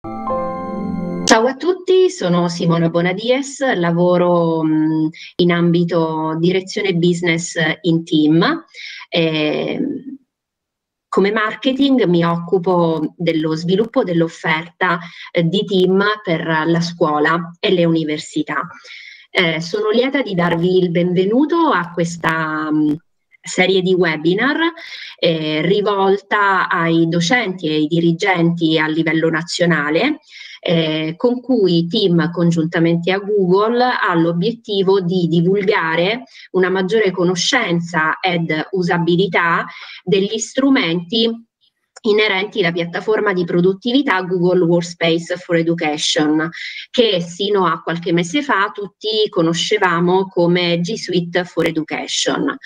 Ciao a tutti, sono Simona Bonadies, lavoro mm, in ambito direzione business in team. Eh, come marketing mi occupo dello sviluppo dell'offerta eh, di team per la scuola e le università. Eh, sono lieta di darvi il benvenuto a questa mh, mm, serie di webinar eh, rivolta ai docenti e ai dirigenti a livello nazionale, eh, con cui Team congiuntamente a Google ha l'obiettivo di divulgare una maggiore conoscenza ed usabilità degli strumenti inerenti alla piattaforma di produttività Google Workspace for Education, che sino a qualche mese fa tutti conoscevamo come G Suite for Education.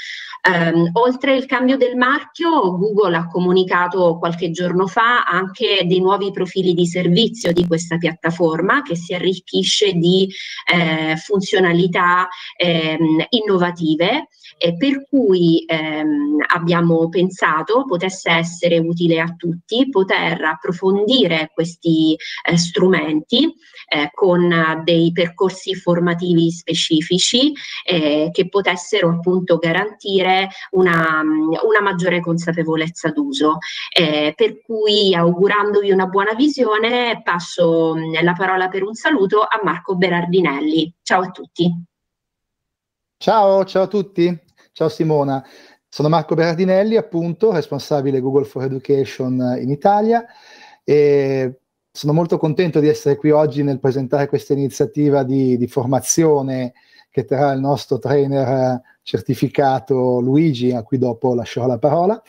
Um, oltre il cambio del marchio, Google ha comunicato qualche giorno fa anche dei nuovi profili di servizio di questa piattaforma che si arricchisce di eh, funzionalità ehm, innovative eh, per cui ehm, abbiamo pensato potesse essere utile a tutti poter approfondire questi eh, strumenti eh, con dei percorsi formativi specifici eh, che potessero appunto garantire una, mm, una, maggiore consapevolezza d'uso. Eh, per cui augurandovi una buona visione passo mm, la parola per un saluto a Marco Berardinelli. Ciao a tutti. Ciao, ciao a tutti. Ciao Simona. Sono Marco Berardinelli, appunto, responsabile Google for Education eh, in Italia e sono molto contento di essere qui oggi nel presentare questa iniziativa di, di formazione che terrà il nostro trainer eh, certificato Luigi, a cui dopo lascerò la parola,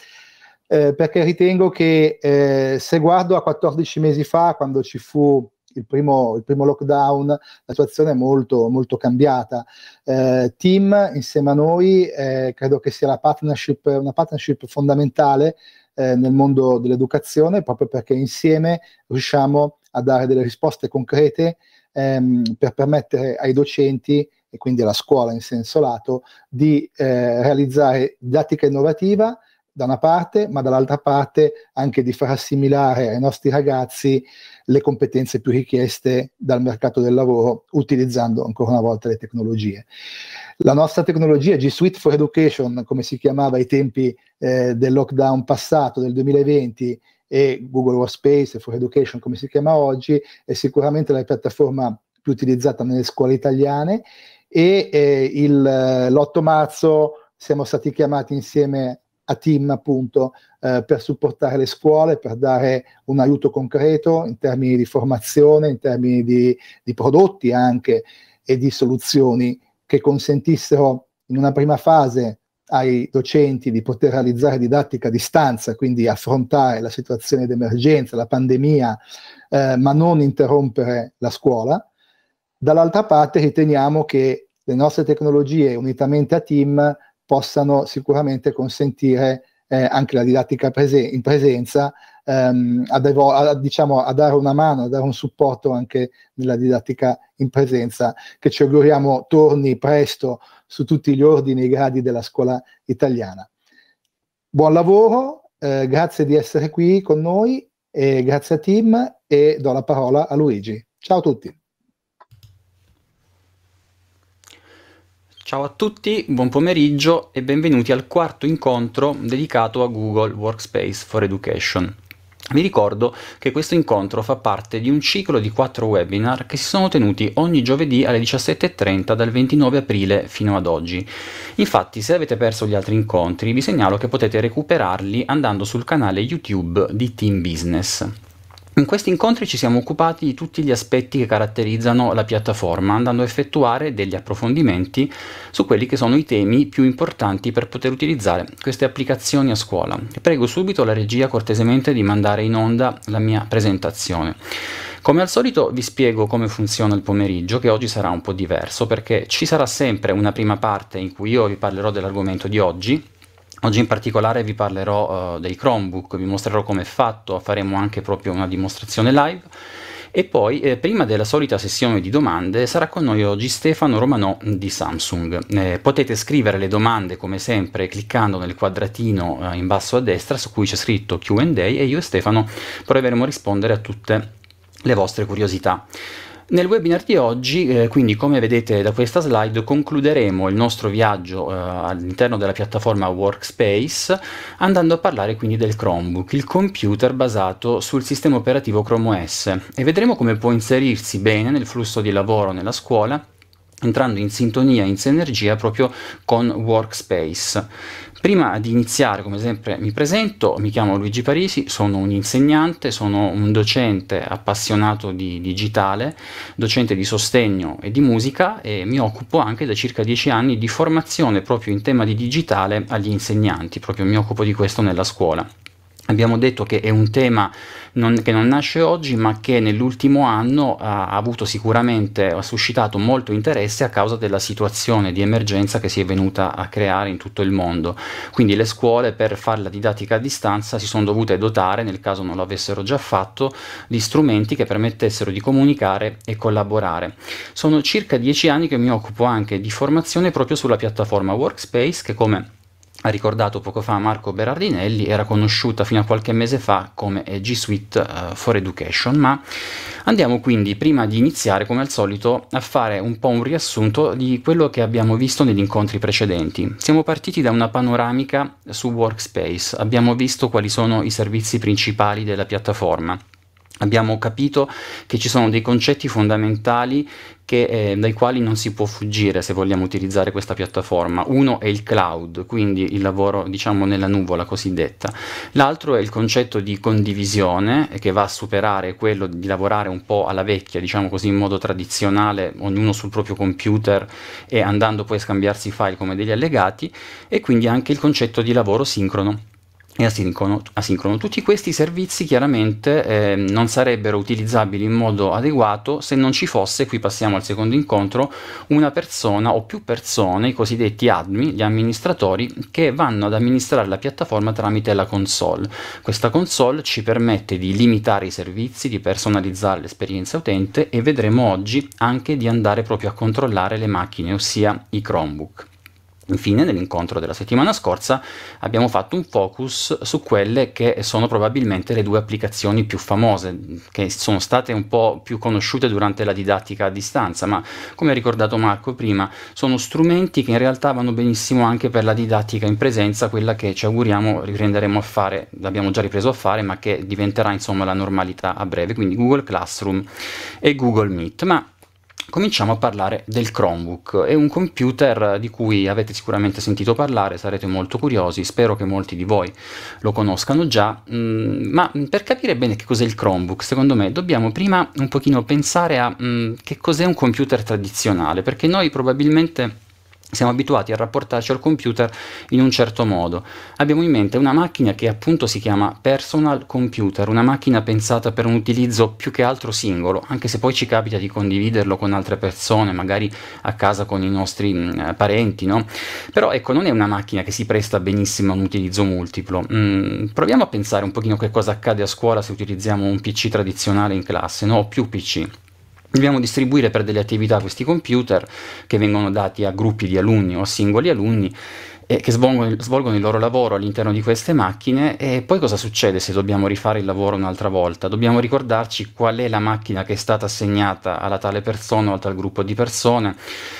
eh, perché ritengo che eh, se guardo a 14 mesi fa, quando ci fu il primo, il primo lockdown, la situazione è molto, molto cambiata. Eh, team, insieme a noi, eh, credo che sia partnership, una partnership fondamentale eh, nel mondo dell'educazione, proprio perché insieme riusciamo a dare delle risposte concrete ehm, per permettere ai docenti e quindi alla scuola in senso lato, di eh, realizzare didattica innovativa da una parte, ma dall'altra parte anche di far assimilare ai nostri ragazzi le competenze più richieste dal mercato del lavoro utilizzando ancora una volta le tecnologie. La nostra tecnologia G Suite for Education, come si chiamava ai tempi eh, del lockdown passato del 2020 e Google Workspace for Education, come si chiama oggi, è sicuramente la piattaforma più utilizzata nelle scuole italiane e eh, il, eh, l'8 marzo siamo stati chiamati insieme a team appunto eh, per supportare le scuole, per dare un aiuto concreto in termini di formazione, in termini di, di prodotti anche e di soluzioni che consentissero in una prima fase ai docenti di poter realizzare didattica a distanza, quindi affrontare la situazione d'emergenza, la pandemia, eh, ma non interrompere la scuola Dall'altra parte riteniamo che le nostre tecnologie, unitamente a Team, possano sicuramente consentire eh, anche la didattica prese- in presenza, ehm, a, devo- a, diciamo, a, dare una mano, a dare un supporto anche nella didattica in presenza, che ci auguriamo torni presto su tutti gli ordini e gradi della scuola italiana. Buon lavoro, eh, grazie di essere qui con noi, grazie a Tim e do la parola a Luigi. Ciao a tutti. Ciao a tutti, buon pomeriggio e benvenuti al quarto incontro dedicato a Google Workspace for Education. Vi ricordo che questo incontro fa parte di un ciclo di quattro webinar che si sono tenuti ogni giovedì alle 17.30 dal 29 aprile fino ad oggi. Infatti, se avete perso gli altri incontri, vi segnalo che potete recuperarli andando sul canale YouTube di Team Business. In questi incontri ci siamo occupati di tutti gli aspetti che caratterizzano la piattaforma, andando a effettuare degli approfondimenti su quelli che sono i temi più importanti per poter utilizzare queste applicazioni a scuola. Prego subito la regia cortesemente di mandare in onda la mia presentazione. Come al solito vi spiego come funziona il pomeriggio, che oggi sarà un po' diverso perché ci sarà sempre una prima parte in cui io vi parlerò dell'argomento di oggi, Oggi in particolare vi parlerò uh, del Chromebook, vi mostrerò come è fatto, faremo anche proprio una dimostrazione live. E poi, eh, prima della solita sessione di domande, sarà con noi oggi Stefano Romano di Samsung. Eh, potete scrivere le domande come sempre cliccando nel quadratino eh, in basso a destra su cui c'è scritto QA e io e Stefano proveremo a rispondere a tutte le vostre curiosità. Nel webinar di oggi, eh, quindi come vedete da questa slide, concluderemo il nostro viaggio eh, all'interno della piattaforma Workspace andando a parlare quindi del Chromebook, il computer basato sul sistema operativo Chrome OS e vedremo come può inserirsi bene nel flusso di lavoro nella scuola entrando in sintonia, in sinergia proprio con Workspace. Prima di iniziare, come sempre, mi presento, mi chiamo Luigi Parisi, sono un insegnante, sono un docente appassionato di digitale, docente di sostegno e di musica e mi occupo anche da circa dieci anni di formazione proprio in tema di digitale agli insegnanti, proprio mi occupo di questo nella scuola. Abbiamo detto che è un tema non, che non nasce oggi, ma che nell'ultimo anno ha, avuto sicuramente, ha suscitato molto interesse a causa della situazione di emergenza che si è venuta a creare in tutto il mondo. Quindi le scuole per fare la didattica a distanza si sono dovute dotare, nel caso non lo avessero già fatto, di strumenti che permettessero di comunicare e collaborare. Sono circa dieci anni che mi occupo anche di formazione proprio sulla piattaforma Workspace, che come ha ricordato poco fa Marco Berardinelli, era conosciuta fino a qualche mese fa come eh, G Suite eh, for Education, ma andiamo quindi prima di iniziare come al solito a fare un po' un riassunto di quello che abbiamo visto negli incontri precedenti. Siamo partiti da una panoramica su Workspace, abbiamo visto quali sono i servizi principali della piattaforma. Abbiamo capito che ci sono dei concetti fondamentali che, eh, dai quali non si può fuggire se vogliamo utilizzare questa piattaforma. Uno è il cloud, quindi il lavoro diciamo nella nuvola cosiddetta. L'altro è il concetto di condivisione che va a superare quello di lavorare un po' alla vecchia, diciamo così in modo tradizionale, ognuno sul proprio computer e andando poi a scambiarsi i file come degli allegati e quindi anche il concetto di lavoro sincrono e asincrono, asincrono. Tutti questi servizi chiaramente eh, non sarebbero utilizzabili in modo adeguato se non ci fosse, qui passiamo al secondo incontro, una persona o più persone, i cosiddetti admin, gli amministratori, che vanno ad amministrare la piattaforma tramite la console. Questa console ci permette di limitare i servizi, di personalizzare l'esperienza utente e vedremo oggi anche di andare proprio a controllare le macchine, ossia i Chromebook. Infine, nell'incontro della settimana scorsa abbiamo fatto un focus su quelle che sono probabilmente le due applicazioni più famose, che sono state un po' più conosciute durante la didattica a distanza, ma come ha ricordato Marco prima, sono strumenti che in realtà vanno benissimo anche per la didattica in presenza, quella che ci auguriamo riprenderemo a fare, l'abbiamo già ripreso a fare, ma che diventerà insomma la normalità a breve, quindi Google Classroom e Google Meet. Ma Cominciamo a parlare del Chromebook, è un computer di cui avete sicuramente sentito parlare, sarete molto curiosi, spero che molti di voi lo conoscano già, mm, ma per capire bene che cos'è il Chromebook, secondo me dobbiamo prima un pochino pensare a mm, che cos'è un computer tradizionale, perché noi probabilmente siamo abituati a rapportarci al computer in un certo modo. Abbiamo in mente una macchina che appunto si chiama personal computer, una macchina pensata per un utilizzo più che altro singolo, anche se poi ci capita di condividerlo con altre persone, magari a casa con i nostri mh, mm, parenti, no? Però ecco, non è una macchina che si presta benissimo a un utilizzo multiplo. Mm, proviamo a pensare un pochino che cosa accade a scuola se utilizziamo un PC tradizionale in classe, no? O più PC. Dobbiamo distribuire per delle attività questi computer che vengono dati a gruppi di alunni o a singoli alunni eh, che svolgono, svolgono, il loro lavoro all'interno di queste macchine e poi cosa succede se dobbiamo rifare il lavoro un'altra volta? Dobbiamo ricordarci qual è la macchina che è stata assegnata alla tale persona o al tal gruppo di persone,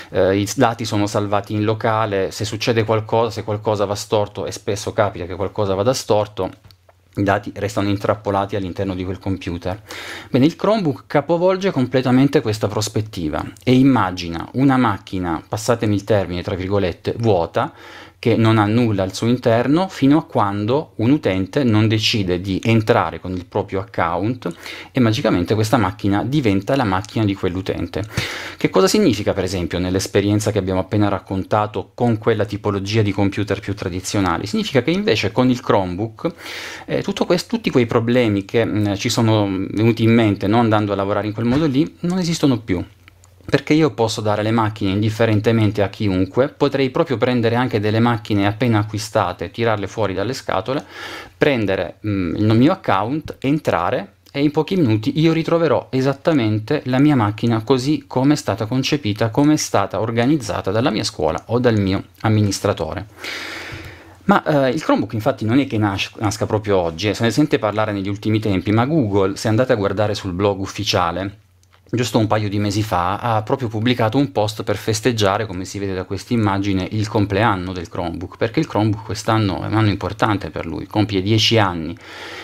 eh, i dati sono salvati in locale, se succede qualcosa, se qualcosa va storto e spesso capita che qualcosa vada storto, i dati restano intrappolati all'interno di quel computer. Bene, il Chromebook capovolge completamente questa prospettiva e immagina una macchina, passatemi il termine tra virgolette, vuota che non ha nulla al suo interno fino a quando un utente non decide di entrare con il proprio account e magicamente questa macchina diventa la macchina di quell'utente. Che cosa significa per esempio nell'esperienza che abbiamo appena raccontato con quella tipologia di computer più tradizionali? Significa che invece con il Chromebook eh, questo, tutti quei problemi che mh, mm, ci sono venuti in mente non andando a lavorare in quel modo lì non esistono più perché io posso dare le macchine indifferentemente a chiunque, potrei proprio prendere anche delle macchine appena acquistate, tirarle fuori dalle scatole, prendere mh, mm, il mio account, entrare e in pochi minuti io ritroverò esattamente la mia macchina così come è stata concepita, come è stata organizzata dalla mia scuola o dal mio amministratore. Ma eh, il Chromebook infatti non è che nasca, nasca proprio oggi, eh, se ne sente parlare negli ultimi tempi, ma Google, se andate a guardare sul blog ufficiale, giusto un paio di mesi fa, ha proprio pubblicato un post per festeggiare, come si vede da questa immagine, il compleanno del Chromebook, perché il Chromebook quest'anno è un anno importante per lui, compie 10 anni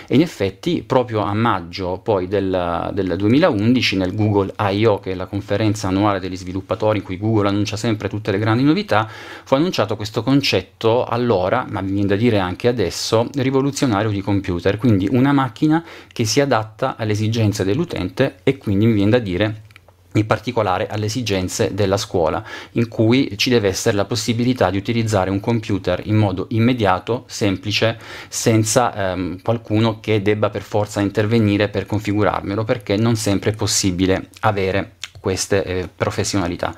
e in effetti proprio a maggio poi del, del 2011 nel Google I.O., che è la conferenza annuale degli sviluppatori in cui Google annuncia sempre tutte le grandi novità, fu annunciato questo concetto allora, ma viene da dire anche adesso, rivoluzionario di computer, quindi una macchina che si adatta alle esigenze dell'utente e quindi mi viene da dire rispondere in particolare alle esigenze della scuola, in cui ci deve essere la possibilità di utilizzare un computer in modo immediato, semplice, senza ehm, qualcuno che debba per forza intervenire per configurarmelo, perché non sempre è possibile avere queste eh, professionalità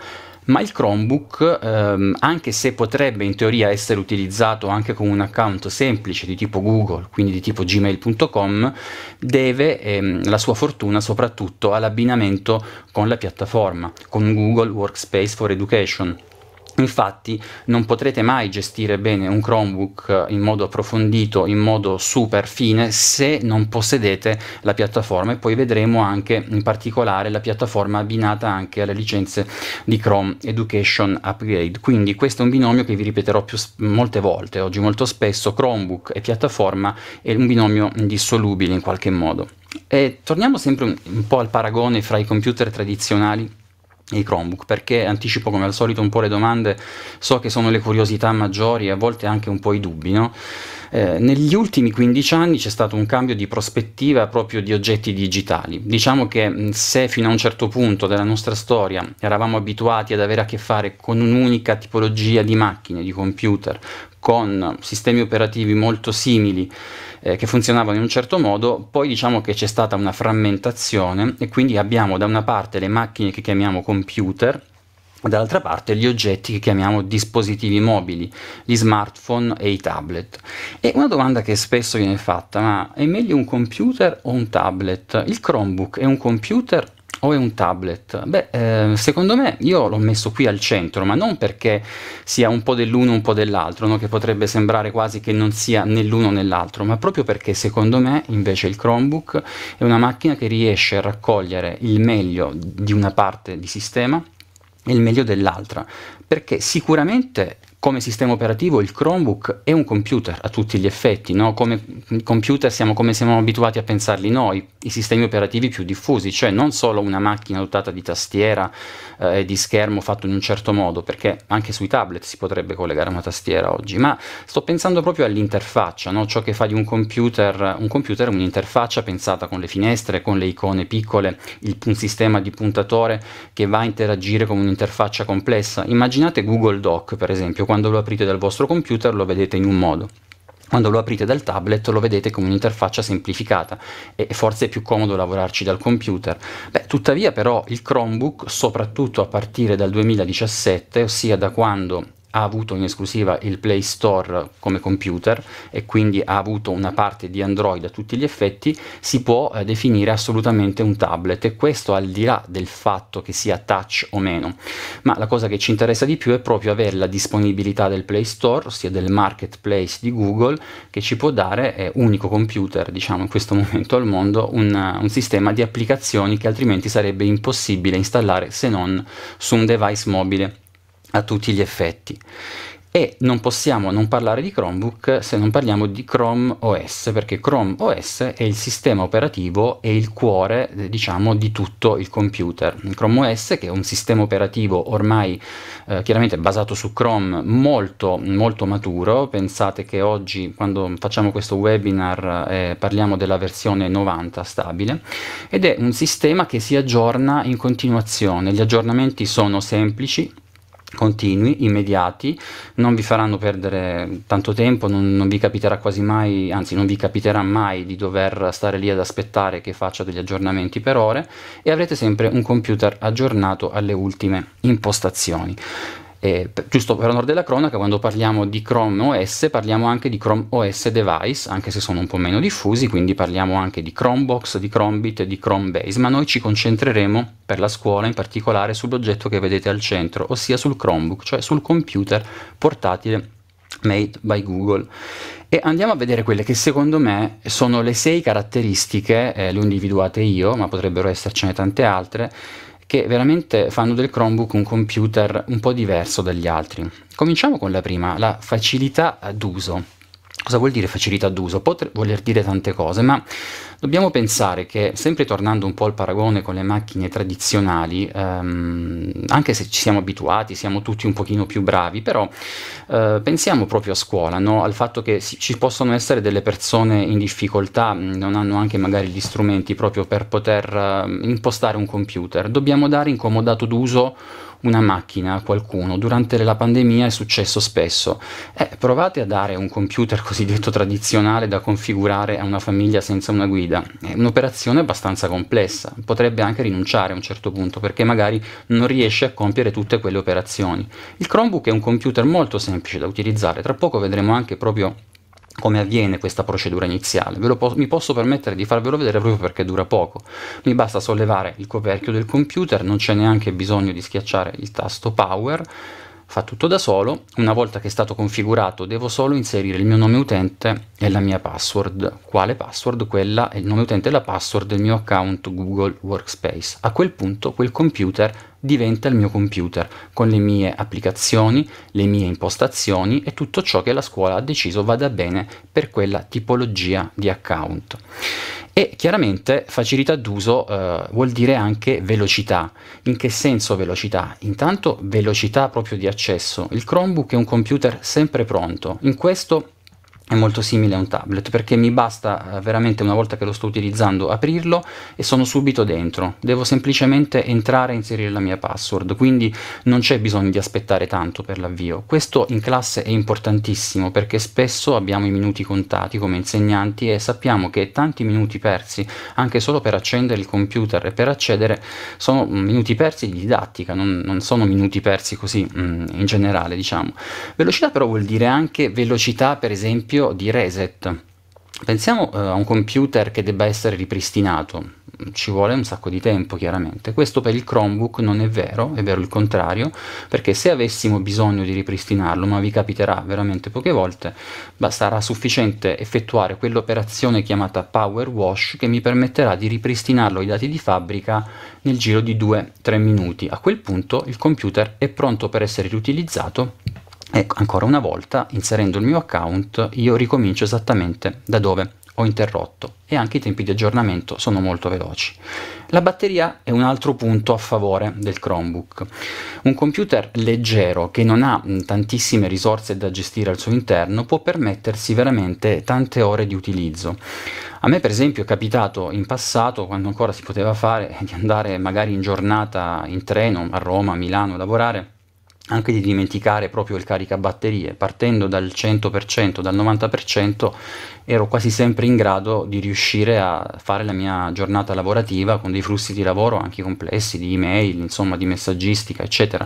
ma il Chromebook, ehm, anche se potrebbe in teoria essere utilizzato anche con un account semplice di tipo Google, quindi di tipo gmail.com, deve ehm, la sua fortuna soprattutto all'abbinamento con la piattaforma, con Google Workspace for Education Infatti non potrete mai gestire bene un Chromebook eh, in modo approfondito, in modo super fine, se non possedete la piattaforma e poi vedremo anche in particolare la piattaforma abbinata anche alle licenze di Chrome Education Upgrade. Quindi questo è un binomio che vi ripeterò più, molte volte, oggi molto spesso Chromebook e piattaforma è un binomio indissolubile in qualche modo. E torniamo sempre un, un po' al paragone fra i computer tradizionali e i Chromebook perché anticipo come al solito un po' le domande, so che sono le curiosità maggiori e a volte anche un po' i dubbi. No? Eh, negli ultimi 15 anni c'è stato un cambio di prospettiva proprio di oggetti digitali. Diciamo che se fino a un certo punto della nostra storia eravamo abituati ad avere a che fare con un'unica tipologia di macchine, di computer, con sistemi operativi molto simili, eh, che funzionavano in un certo modo, poi diciamo che c'è stata una frammentazione e quindi abbiamo da una parte le macchine che chiamiamo computer dall'altra parte gli oggetti che chiamiamo dispositivi mobili, gli smartphone e i tablet. E una domanda che spesso viene fatta, ma è meglio un computer o un tablet? Il Chromebook è un computer o è un tablet? Beh, eh, secondo me io l'ho messo qui al centro, ma non perché sia un po' dell'uno un po' dell'altro, no? che potrebbe sembrare quasi che non sia né l'uno né l'altro, ma proprio perché secondo me invece il Chromebook è una macchina che riesce a raccogliere il meglio di una parte di sistema e il meglio dell'altra, perché sicuramente come sistema operativo il Chromebook è un computer a tutti gli effetti, no? come computer siamo come siamo abituati a pensarli noi, i sistemi operativi più diffusi, cioè non solo una macchina dotata di tastiera eh, e eh, di schermo fatto in un certo modo, perché anche sui tablet si potrebbe collegare una tastiera oggi, ma sto pensando proprio all'interfaccia, no? ciò che fa di un computer un computer è un'interfaccia pensata con le finestre, con le icone piccole, il, un sistema di puntatore che va a interagire con un'interfaccia complessa. Immaginate Google Doc per esempio, quando lo aprite dal vostro computer lo vedete in un modo. Quando lo aprite dal tablet lo vedete come un'interfaccia semplificata e forse è più comodo lavorarci dal computer. Beh, tuttavia però il Chromebook, soprattutto a partire dal 2017, ossia da quando ha avuto in esclusiva il Play Store come computer e quindi ha avuto una parte di Android a tutti gli effetti, si può eh, definire assolutamente un tablet e questo al di là del fatto che sia touch o meno. Ma la cosa che ci interessa di più è proprio avere la disponibilità del Play Store, ossia del marketplace di Google, che ci può dare, eh, unico computer diciamo in questo momento al mondo, un, un sistema di applicazioni che altrimenti sarebbe impossibile installare se non su un device mobile a tutti gli effetti. E non possiamo non parlare di Chromebook se non parliamo di Chrome OS, perché Chrome OS è il sistema operativo e il cuore, diciamo, di tutto il computer. Chrome OS, che è un sistema operativo ormai eh, chiaramente basato su Chrome molto, molto maturo, pensate che oggi, quando facciamo questo webinar, eh, parliamo della versione 90 stabile, ed è un sistema che si aggiorna in continuazione. Gli aggiornamenti sono semplici, continui, immediati, non vi faranno perdere tanto tempo, non, non, vi capiterà quasi mai, anzi non vi capiterà mai di dover stare lì ad aspettare che faccia degli aggiornamenti per ore e avrete sempre un computer aggiornato alle ultime impostazioni. Eh, giusto per onore della cronaca, quando parliamo di Chrome OS parliamo anche di Chrome OS device, anche se sono un po' meno diffusi, quindi parliamo anche di Chromebox, di Chromebit, di Chromebase, ma noi ci concentreremo per la scuola in particolare sull'oggetto che vedete al centro, ossia sul Chromebook, cioè sul computer portatile made by Google. E andiamo a vedere quelle che secondo me sono le sei caratteristiche, eh, le ho individuate io, ma potrebbero essercene tante altre, che veramente fanno del Chromebook un computer un po' diverso dagli altri. Cominciamo con la prima, la facilità d'uso. Cosa vuol dire facilità d'uso? Può voler dire tante cose, ma Dobbiamo pensare che, sempre tornando un po' al paragone con le macchine tradizionali, ehm, anche se ci siamo abituati, siamo tutti un pochino più bravi, però eh, pensiamo proprio a scuola, no? al fatto che ci possono essere delle persone in difficoltà, mm, non hanno anche magari gli strumenti proprio per poter eh, impostare un computer. Dobbiamo dare incomodato d'uso una macchina a qualcuno. Durante la pandemia è successo spesso. Eh, provate a dare un computer cosiddetto tradizionale da configurare a una famiglia senza una guida guida. È un'operazione abbastanza complessa, potrebbe anche rinunciare a un certo punto perché magari non riesce a compiere tutte quelle operazioni. Il Chromebook è un computer molto semplice da utilizzare, tra poco vedremo anche proprio come avviene questa procedura iniziale. Po- mi posso permettere di farvelo vedere proprio perché dura poco. Mi basta sollevare il coperchio del computer, non c'è neanche bisogno di schiacciare il tasto power fa tutto da solo, una volta che è stato configurato devo solo inserire il mio nome utente e la mia password. Quale password? Quella è il nome utente e la password del mio account Google Workspace. A quel punto quel computer diventa il mio computer, con le mie applicazioni, le mie impostazioni e tutto ciò che la scuola ha deciso vada bene per quella tipologia di account. E chiaramente facilità d'uso eh, vuol dire anche velocità. In che senso velocità? Intanto velocità proprio di accesso. Il Chromebook è un computer sempre pronto. In questo è molto simile a un tablet perché mi basta eh, veramente una volta che lo sto utilizzando aprirlo e sono subito dentro devo semplicemente entrare e inserire la mia password quindi non c'è bisogno di aspettare tanto per l'avvio questo in classe è importantissimo perché spesso abbiamo i minuti contati come insegnanti e sappiamo che tanti minuti persi anche solo per accendere il computer e per accedere sono minuti persi di didattica non, non sono minuti persi così mm, in generale diciamo velocità però vuol dire anche velocità per esempio episodio di reset. Pensiamo eh, a un computer che debba essere ripristinato, ci vuole un sacco di tempo chiaramente. Questo per il Chromebook non è vero, è vero il contrario, perché se avessimo bisogno di ripristinarlo, ma vi capiterà veramente poche volte, sarà sufficiente effettuare quell'operazione chiamata Power Wash che mi permetterà di ripristinarlo ai dati di fabbrica nel giro di 2-3 minuti. A quel punto il computer è pronto per essere riutilizzato ecco, ancora una volta inserendo il mio account io ricomincio esattamente da dove ho interrotto e anche i tempi di aggiornamento sono molto veloci. La batteria è un altro punto a favore del Chromebook. Un computer leggero che non ha tantissime risorse da gestire al suo interno può permettersi veramente tante ore di utilizzo. A me per esempio è capitato in passato, quando ancora si poteva fare, di andare magari in giornata in treno a Roma, a Milano a lavorare anche di dimenticare proprio il caricabatterie. Partendo dal 100%, dal 90%, ero quasi sempre in grado di riuscire a fare la mia giornata lavorativa con dei flussi di lavoro anche complessi, di email, insomma di messaggistica, eccetera.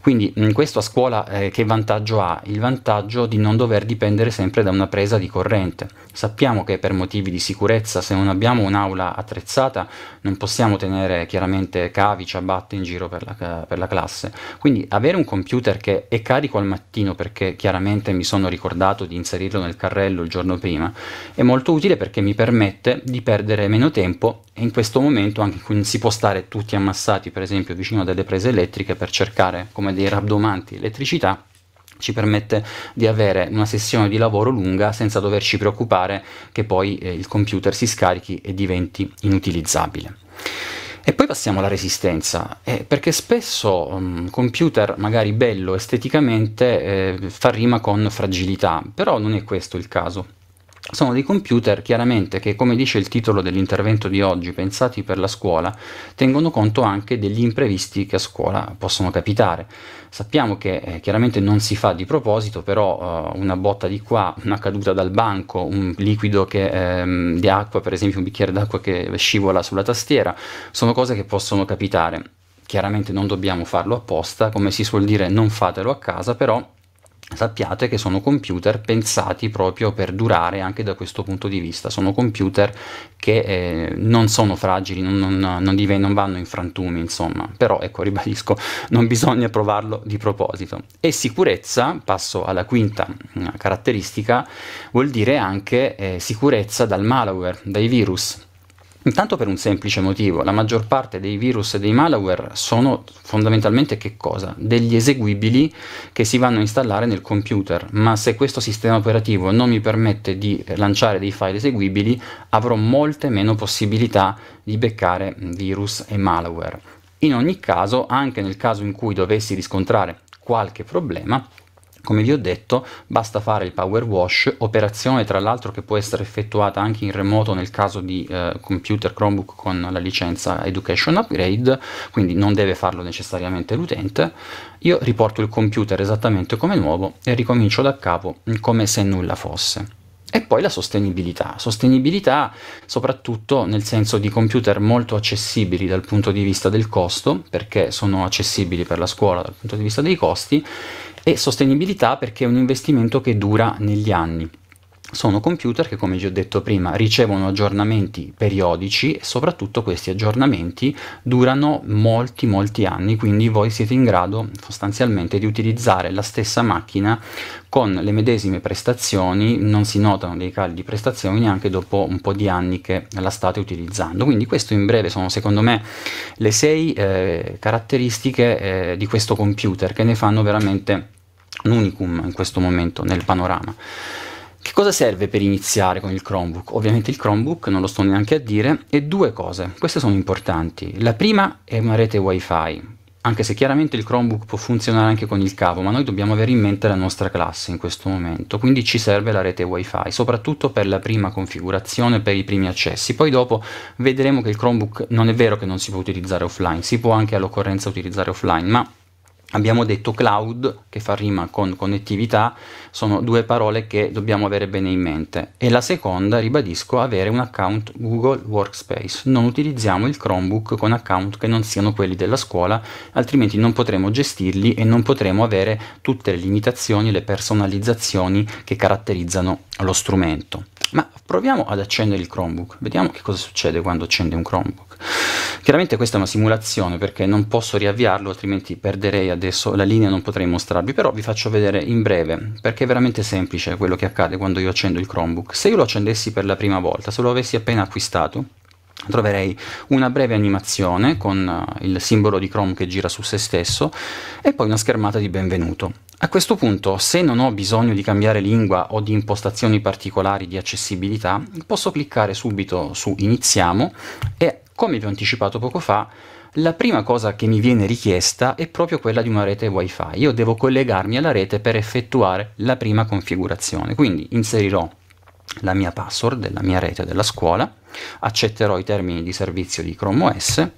Quindi in questo a scuola eh, che vantaggio ha? Il vantaggio di non dover dipendere sempre da una presa di corrente. Sappiamo che per motivi di sicurezza, se non abbiamo un'aula attrezzata, non possiamo tenere chiaramente cavi, ciabatte in giro per la, per la classe. Quindi avere un computer computer che è carico al mattino perché chiaramente mi sono ricordato di inserirlo nel carrello il giorno prima, è molto utile perché mi permette di perdere meno tempo e in questo momento anche quando si può stare tutti ammassati per esempio vicino a delle prese elettriche per cercare come dei rabdomanti elettricità, ci permette di avere una sessione di lavoro lunga senza doverci preoccupare che poi eh, il computer si scarichi e diventi inutilizzabile. E poi passiamo alla resistenza, eh, perché spesso um, computer magari bello esteticamente eh, fa rima con fragilità, però non è questo il caso sono dei computer chiaramente che, come dice il titolo dell'intervento di oggi, pensati per la scuola, tengono conto anche degli imprevisti che a scuola possono capitare. Sappiamo che eh, chiaramente non si fa di proposito, però eh, una botta di qua, una caduta dal banco, un liquido che, ehm, di acqua, per esempio un bicchiere d'acqua che scivola sulla tastiera, sono cose che possono capitare. Chiaramente non dobbiamo farlo apposta, come si suol dire non fatelo a casa, però sappiate che sono computer pensati proprio per durare anche da questo punto di vista, sono computer che eh, non sono fragili, non, non, non, diven- non, vanno in frantumi, insomma, però ecco, ribadisco, non bisogna provarlo di proposito. E sicurezza, passo alla quinta mm, caratteristica, vuol dire anche eh, sicurezza dal malware, dai virus Intanto per un semplice motivo, la maggior parte dei virus e dei malware sono fondamentalmente che cosa? Degli eseguibili che si vanno a installare nel computer, ma se questo sistema operativo non mi permette di lanciare dei file eseguibili, avrò molte meno possibilità di beccare virus e malware. In ogni caso, anche nel caso in cui dovessi riscontrare qualche problema, come vi ho detto, basta fare il power wash, operazione tra l'altro che può essere effettuata anche in remoto nel caso di eh, computer Chromebook con la licenza Education Upgrade, quindi non deve farlo necessariamente l'utente. Io riporto il computer esattamente come nuovo e ricomincio da capo come se nulla fosse. E poi la sostenibilità. Sostenibilità soprattutto nel senso di computer molto accessibili dal punto di vista del costo, perché sono accessibili per la scuola dal punto di vista dei costi, e sostenibilità perché è un investimento che dura negli anni. Sono computer che, come vi ho detto prima, ricevono aggiornamenti periodici e soprattutto questi aggiornamenti durano molti molti anni, quindi voi siete in grado sostanzialmente di utilizzare la stessa macchina con le medesime prestazioni, non si notano dei cali di prestazioni neanche dopo un po' di anni che la state utilizzando. Quindi questo in breve sono secondo me le sei eh, caratteristiche eh, di questo computer che ne fanno veramente un unicum in questo momento nel panorama. Che cosa serve per iniziare con il Chromebook? Ovviamente il Chromebook, non lo sto neanche a dire, e due cose, queste sono importanti. La prima è una rete wifi, anche se chiaramente il Chromebook può funzionare anche con il cavo, ma noi dobbiamo avere in mente la nostra classe in questo momento, quindi ci serve la rete wifi, soprattutto per la prima configurazione, per i primi accessi. Poi dopo vedremo che il Chromebook non è vero che non si può utilizzare offline, si può anche all'occorrenza utilizzare offline, ma Abbiamo detto cloud, che fa rima con connettività, sono due parole che dobbiamo avere bene in mente. E la seconda, ribadisco, avere un account Google Workspace. Non utilizziamo il Chromebook con account che non siano quelli della scuola, altrimenti non potremo gestirli e non potremo avere tutte le limitazioni e le personalizzazioni che caratterizzano lo strumento. Ma proviamo ad accendere il Chromebook, vediamo che cosa succede quando accende un Chromebook. Chiaramente questa è una simulazione perché non posso riavviarlo, altrimenti perderei adesso la linea e non potrei mostrarvi, però vi faccio vedere in breve, perché è veramente semplice quello che accade quando io accendo il Chromebook. Se io lo accendessi per la prima volta, se lo avessi appena acquistato, troverei una breve animazione con eh, il simbolo di Chrome che gira su se stesso e poi una schermata di benvenuto. A questo punto, se non ho bisogno di cambiare lingua o di impostazioni particolari di accessibilità, posso cliccare subito su Iniziamo e, come vi ho anticipato poco fa, la prima cosa che mi viene richiesta è proprio quella di una rete WiFi. Io devo collegarmi alla rete per effettuare la prima configurazione, quindi inserirò la mia password della mia rete della scuola, accetterò i termini di servizio di Chrome OS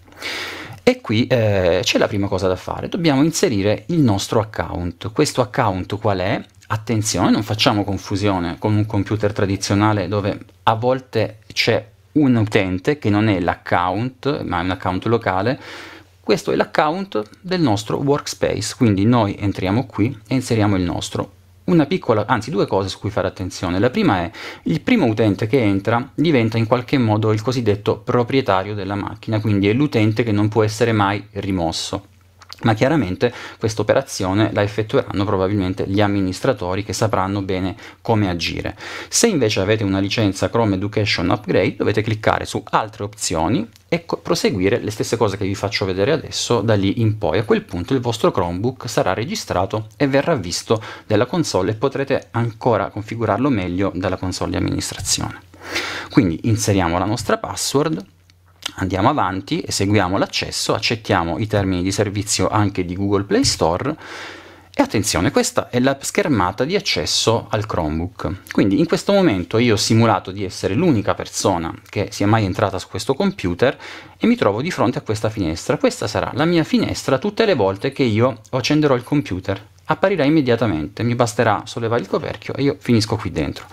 e qui eh, c'è la prima cosa da fare, dobbiamo inserire il nostro account. Questo account qual è? Attenzione, non facciamo confusione con un computer tradizionale dove a volte c'è un utente che non è l'account, ma è un account locale. Questo è l'account del nostro workspace, quindi noi entriamo qui e inseriamo il nostro una piccola, anzi due cose su cui fare attenzione. La prima è il primo utente che entra diventa in qualche modo il cosiddetto proprietario della macchina, quindi è l'utente che non può essere mai rimosso ma chiaramente questa operazione la effettueranno probabilmente gli amministratori che sapranno bene come agire. Se invece avete una licenza Chrome Education Upgrade dovete cliccare su altre opzioni e proseguire le stesse cose che vi faccio vedere adesso da lì in poi. A quel punto il vostro Chromebook sarà registrato e verrà visto dalla console e potrete ancora configurarlo meglio dalla console di amministrazione. Quindi inseriamo la nostra password andiamo avanti, eseguiamo l'accesso, accettiamo i termini di servizio anche di Google Play Store e attenzione, questa è la schermata di accesso al Chromebook. Quindi in questo momento io ho simulato di essere l'unica persona che sia mai entrata su questo computer e mi trovo di fronte a questa finestra. Questa sarà la mia finestra tutte le volte che io accenderò il computer. Apparirà immediatamente, mi basterà sollevare il coperchio e io finisco qui dentro.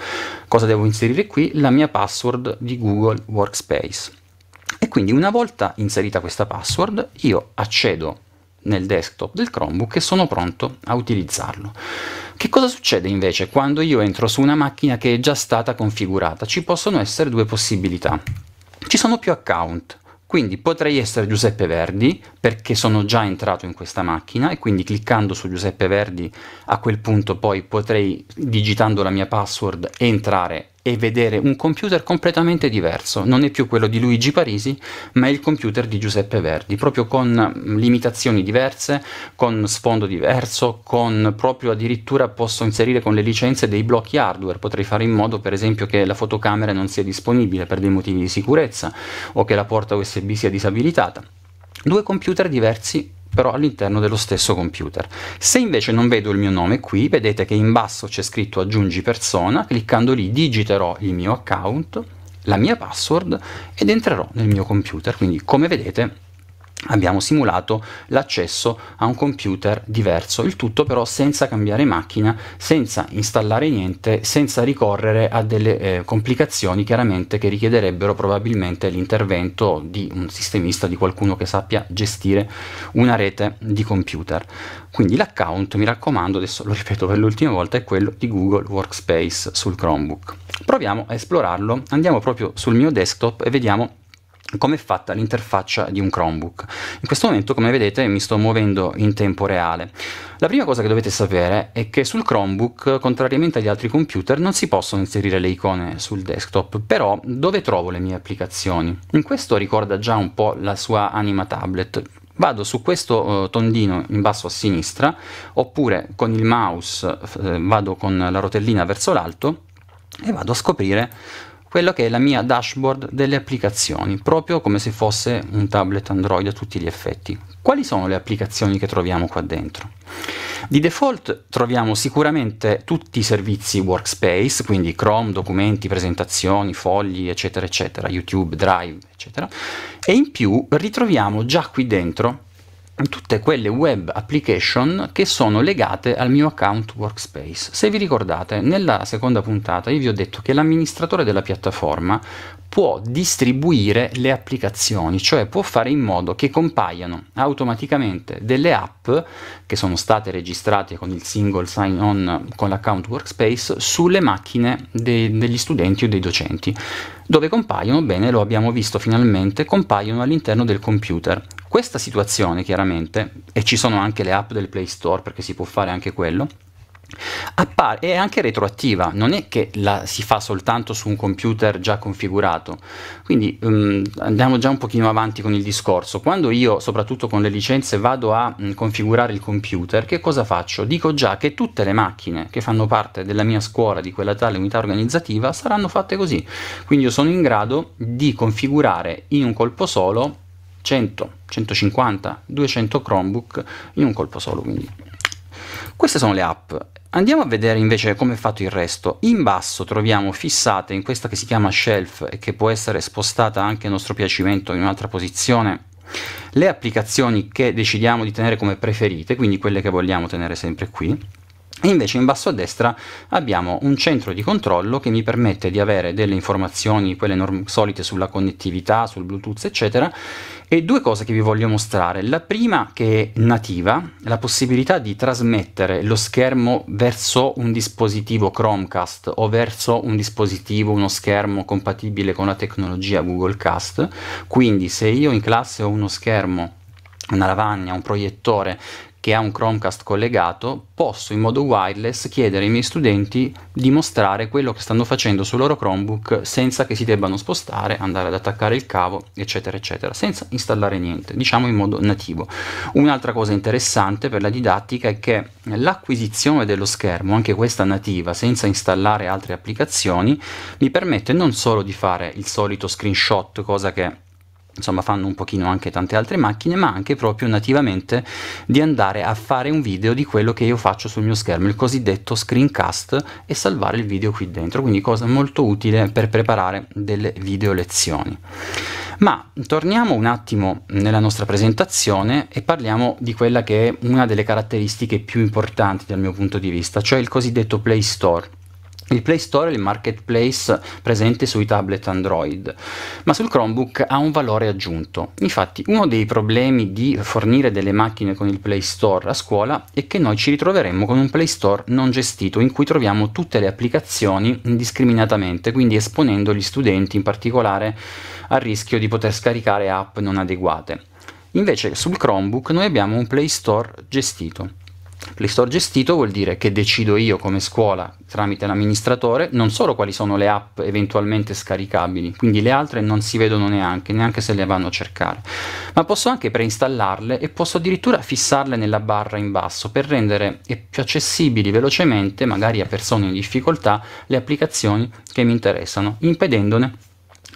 Cosa devo inserire qui? La mia password di Google Workspace. E quindi una volta inserita questa password io accedo nel desktop del Chromebook e sono pronto a utilizzarlo. Che cosa succede invece quando io entro su una macchina che è già stata configurata? Ci possono essere due possibilità. Ci sono più account, quindi potrei essere Giuseppe Verdi perché sono già entrato in questa macchina e quindi cliccando su Giuseppe Verdi a quel punto poi potrei, digitando la mia password, entrare e vedere un computer completamente diverso, non è più quello di Luigi Parisi, ma è il computer di Giuseppe Verdi, proprio con mm, limitazioni diverse, con sfondo diverso, con proprio addirittura posso inserire con le licenze dei blocchi hardware, potrei fare in modo per esempio che la fotocamera non sia disponibile per dei motivi di sicurezza o che la porta USB sia disabilitata. Due computer diversi però all'interno dello stesso computer. Se invece non vedo il mio nome qui, vedete che in basso c'è scritto aggiungi persona, cliccando lì digiterò il mio account, la mia password ed entrerò nel mio computer, quindi come vedete abbiamo simulato l'accesso a un computer diverso, il tutto però senza cambiare macchina, senza installare niente, senza ricorrere a delle eh, complicazioni chiaramente che richiederebbero probabilmente l'intervento di un sistemista, di qualcuno che sappia gestire una rete di computer. Quindi l'account, mi raccomando, adesso lo ripeto per l'ultima volta, è quello di Google Workspace sul Chromebook. Proviamo a esplorarlo, andiamo proprio sul mio desktop e vediamo come è fatta l'interfaccia di un Chromebook. In questo momento, come vedete, mi sto muovendo in tempo reale. La prima cosa che dovete sapere è che sul Chromebook, contrariamente agli altri computer, non si possono inserire le icone sul desktop, però dove trovo le mie applicazioni? In questo ricorda già un po' la sua anima tablet, Vado su questo eh, tondino in basso a sinistra, oppure con il mouse eh, vado con la rotellina verso l'alto e vado a scoprire quello che è la mia dashboard delle applicazioni, proprio come se fosse un tablet Android a tutti gli effetti. Quali sono le applicazioni che troviamo qua dentro? Di default troviamo sicuramente tutti i servizi workspace, quindi Chrome, documenti, presentazioni, fogli, eccetera, eccetera, YouTube, Drive, eccetera, e in più ritroviamo già qui dentro tutte quelle web application che sono legate al mio account workspace. Se vi ricordate, nella seconda puntata io vi ho detto che l'amministratore della piattaforma può distribuire le applicazioni, cioè può fare in modo che compaiano automaticamente delle app che sono state registrate con il single sign on con l'account workspace sulle macchine dei, degli studenti o dei docenti. Dove compaiono? Bene, lo abbiamo visto finalmente, compaiono all'interno del computer. Questa situazione chiaramente, e ci sono anche le app del Play Store perché si può fare anche quello, Appare, è anche retroattiva, non è che la si fa soltanto su un computer già configurato. Quindi um, andiamo già un pochino avanti con il discorso. Quando io, soprattutto con le licenze, vado a mh, mm, configurare il computer, che cosa faccio? Dico già che tutte le macchine che fanno parte della mia scuola, di quella tale unità organizzativa, saranno fatte così. Quindi io sono in grado di configurare in un colpo solo 100, 150, 200 Chromebook in un colpo solo. Quindi. Queste sono le app. Andiamo a vedere invece come è fatto il resto. In basso troviamo fissate in questa che si chiama shelf e che può essere spostata anche a nostro piacimento in un'altra posizione le applicazioni che decidiamo di tenere come preferite, quindi quelle che vogliamo tenere sempre qui Invece in basso a destra abbiamo un centro di controllo che mi permette di avere delle informazioni, quelle norm- solite sulla connettività, sul Bluetooth, eccetera, e due cose che vi voglio mostrare. La prima che è nativa, la possibilità di trasmettere lo schermo verso un dispositivo Chromecast o verso un dispositivo, uno schermo compatibile con la tecnologia Google Cast. Quindi se io in classe ho uno schermo una lavagna, un proiettore che ha un Chromecast collegato, posso in modo wireless chiedere ai miei studenti di mostrare quello che stanno facendo sul loro Chromebook senza che si debbano spostare, andare ad attaccare il cavo, eccetera, eccetera, senza installare niente, diciamo in modo nativo. Un'altra cosa interessante per la didattica è che l'acquisizione dello schermo, anche questa nativa, senza installare altre applicazioni, mi permette non solo di fare il solito screenshot, cosa che insomma fanno un pochino anche tante altre macchine ma anche proprio nativamente di andare a fare un video di quello che io faccio sul mio schermo il cosiddetto screencast e salvare il video qui dentro quindi cosa molto utile per preparare delle video lezioni ma torniamo un attimo nella nostra presentazione e parliamo di quella che è una delle caratteristiche più importanti dal mio punto di vista cioè il cosiddetto play store il Play Store è il marketplace presente sui tablet Android, ma sul Chromebook ha un valore aggiunto. Infatti uno dei problemi di fornire delle macchine con il Play Store a scuola è che noi ci ritroveremmo con un Play Store non gestito in cui troviamo tutte le applicazioni indiscriminatamente, quindi esponendo gli studenti in particolare al rischio di poter scaricare app non adeguate. Invece sul Chromebook noi abbiamo un Play Store gestito. Le store gestito vuol dire che decido io come scuola, tramite l'amministratore, non solo quali sono le app eventualmente scaricabili, quindi le altre non si vedono neanche, neanche se le vanno a cercare, ma posso anche preinstallarle e posso addirittura fissarle nella barra in basso per rendere più accessibili velocemente, magari a persone in difficoltà, le applicazioni che mi interessano, impedendone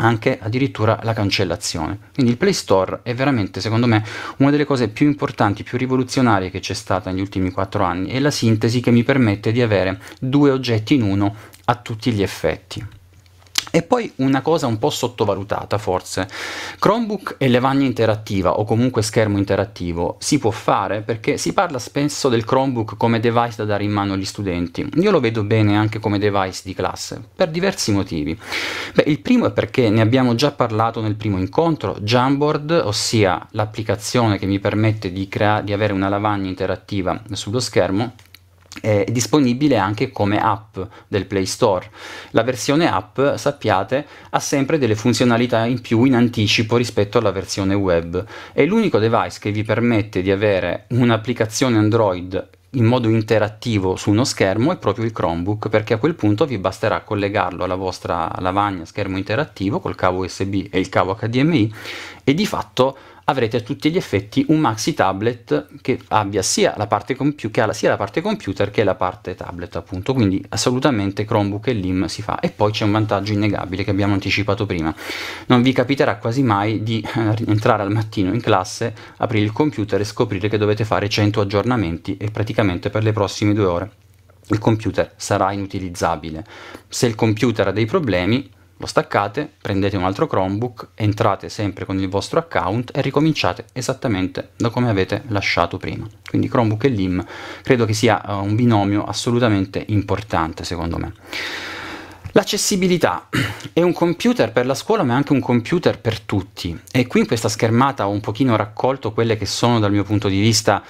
anche addirittura la cancellazione. Quindi il Play Store è veramente, secondo me, una delle cose più importanti, più rivoluzionarie che c'è stata negli ultimi 4 anni. È la sintesi che mi permette di avere due oggetti in uno a tutti gli effetti. E poi una cosa un po' sottovalutata forse, Chromebook e levagna interattiva o comunque schermo interattivo si può fare perché si parla spesso del Chromebook come device da dare in mano agli studenti, io lo vedo bene anche come device di classe, per diversi motivi. Beh, il primo è perché ne abbiamo già parlato nel primo incontro, Jamboard, ossia l'applicazione che mi permette di, crea- di avere una lavagna interattiva sullo schermo, è disponibile anche come app del Play Store. La versione app, sappiate, ha sempre delle funzionalità in più in anticipo rispetto alla versione web. È l'unico device che vi permette di avere un'applicazione Android in modo interattivo su uno schermo è proprio il Chromebook perché a quel punto vi basterà collegarlo alla vostra lavagna schermo interattivo col cavo USB e il cavo HDMI e di fatto avrete a tutti gli effetti un maxi tablet che abbia sia la parte, computer, sia la parte computer che la parte tablet appunto quindi assolutamente Chromebook e LIM si fa e poi c'è un vantaggio innegabile che abbiamo anticipato prima non vi capiterà quasi mai di eh, entrare al mattino in classe aprire il computer e scoprire che dovete fare 100 aggiornamenti e praticamente per le prossime due ore il computer sarà inutilizzabile se il computer ha dei problemi lo staccate, prendete un altro Chromebook, entrate sempre con il vostro account e ricominciate esattamente da come avete lasciato prima. Quindi Chromebook e LIM credo che sia eh, un binomio assolutamente importante secondo me. L'accessibilità è un computer per la scuola ma è anche un computer per tutti e qui in questa schermata ho un pochino raccolto quelle che sono dal mio punto di vista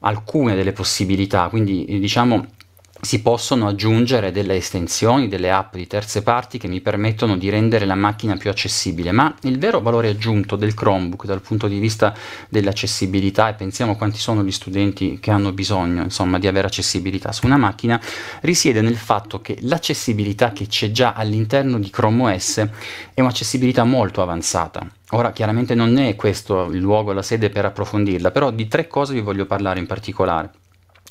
alcune delle possibilità, quindi eh, diciamo si possono aggiungere delle estensioni, delle app di terze parti che mi permettono di rendere la macchina più accessibile, ma il vero valore aggiunto del Chromebook dal punto di vista dell'accessibilità, e pensiamo quanti sono gli studenti che hanno bisogno insomma, di avere accessibilità su una macchina, risiede nel fatto che l'accessibilità che c'è già all'interno di Chrome OS è un'accessibilità molto avanzata. Ora chiaramente non è questo il luogo, la sede per approfondirla, però di tre cose vi voglio parlare in particolare.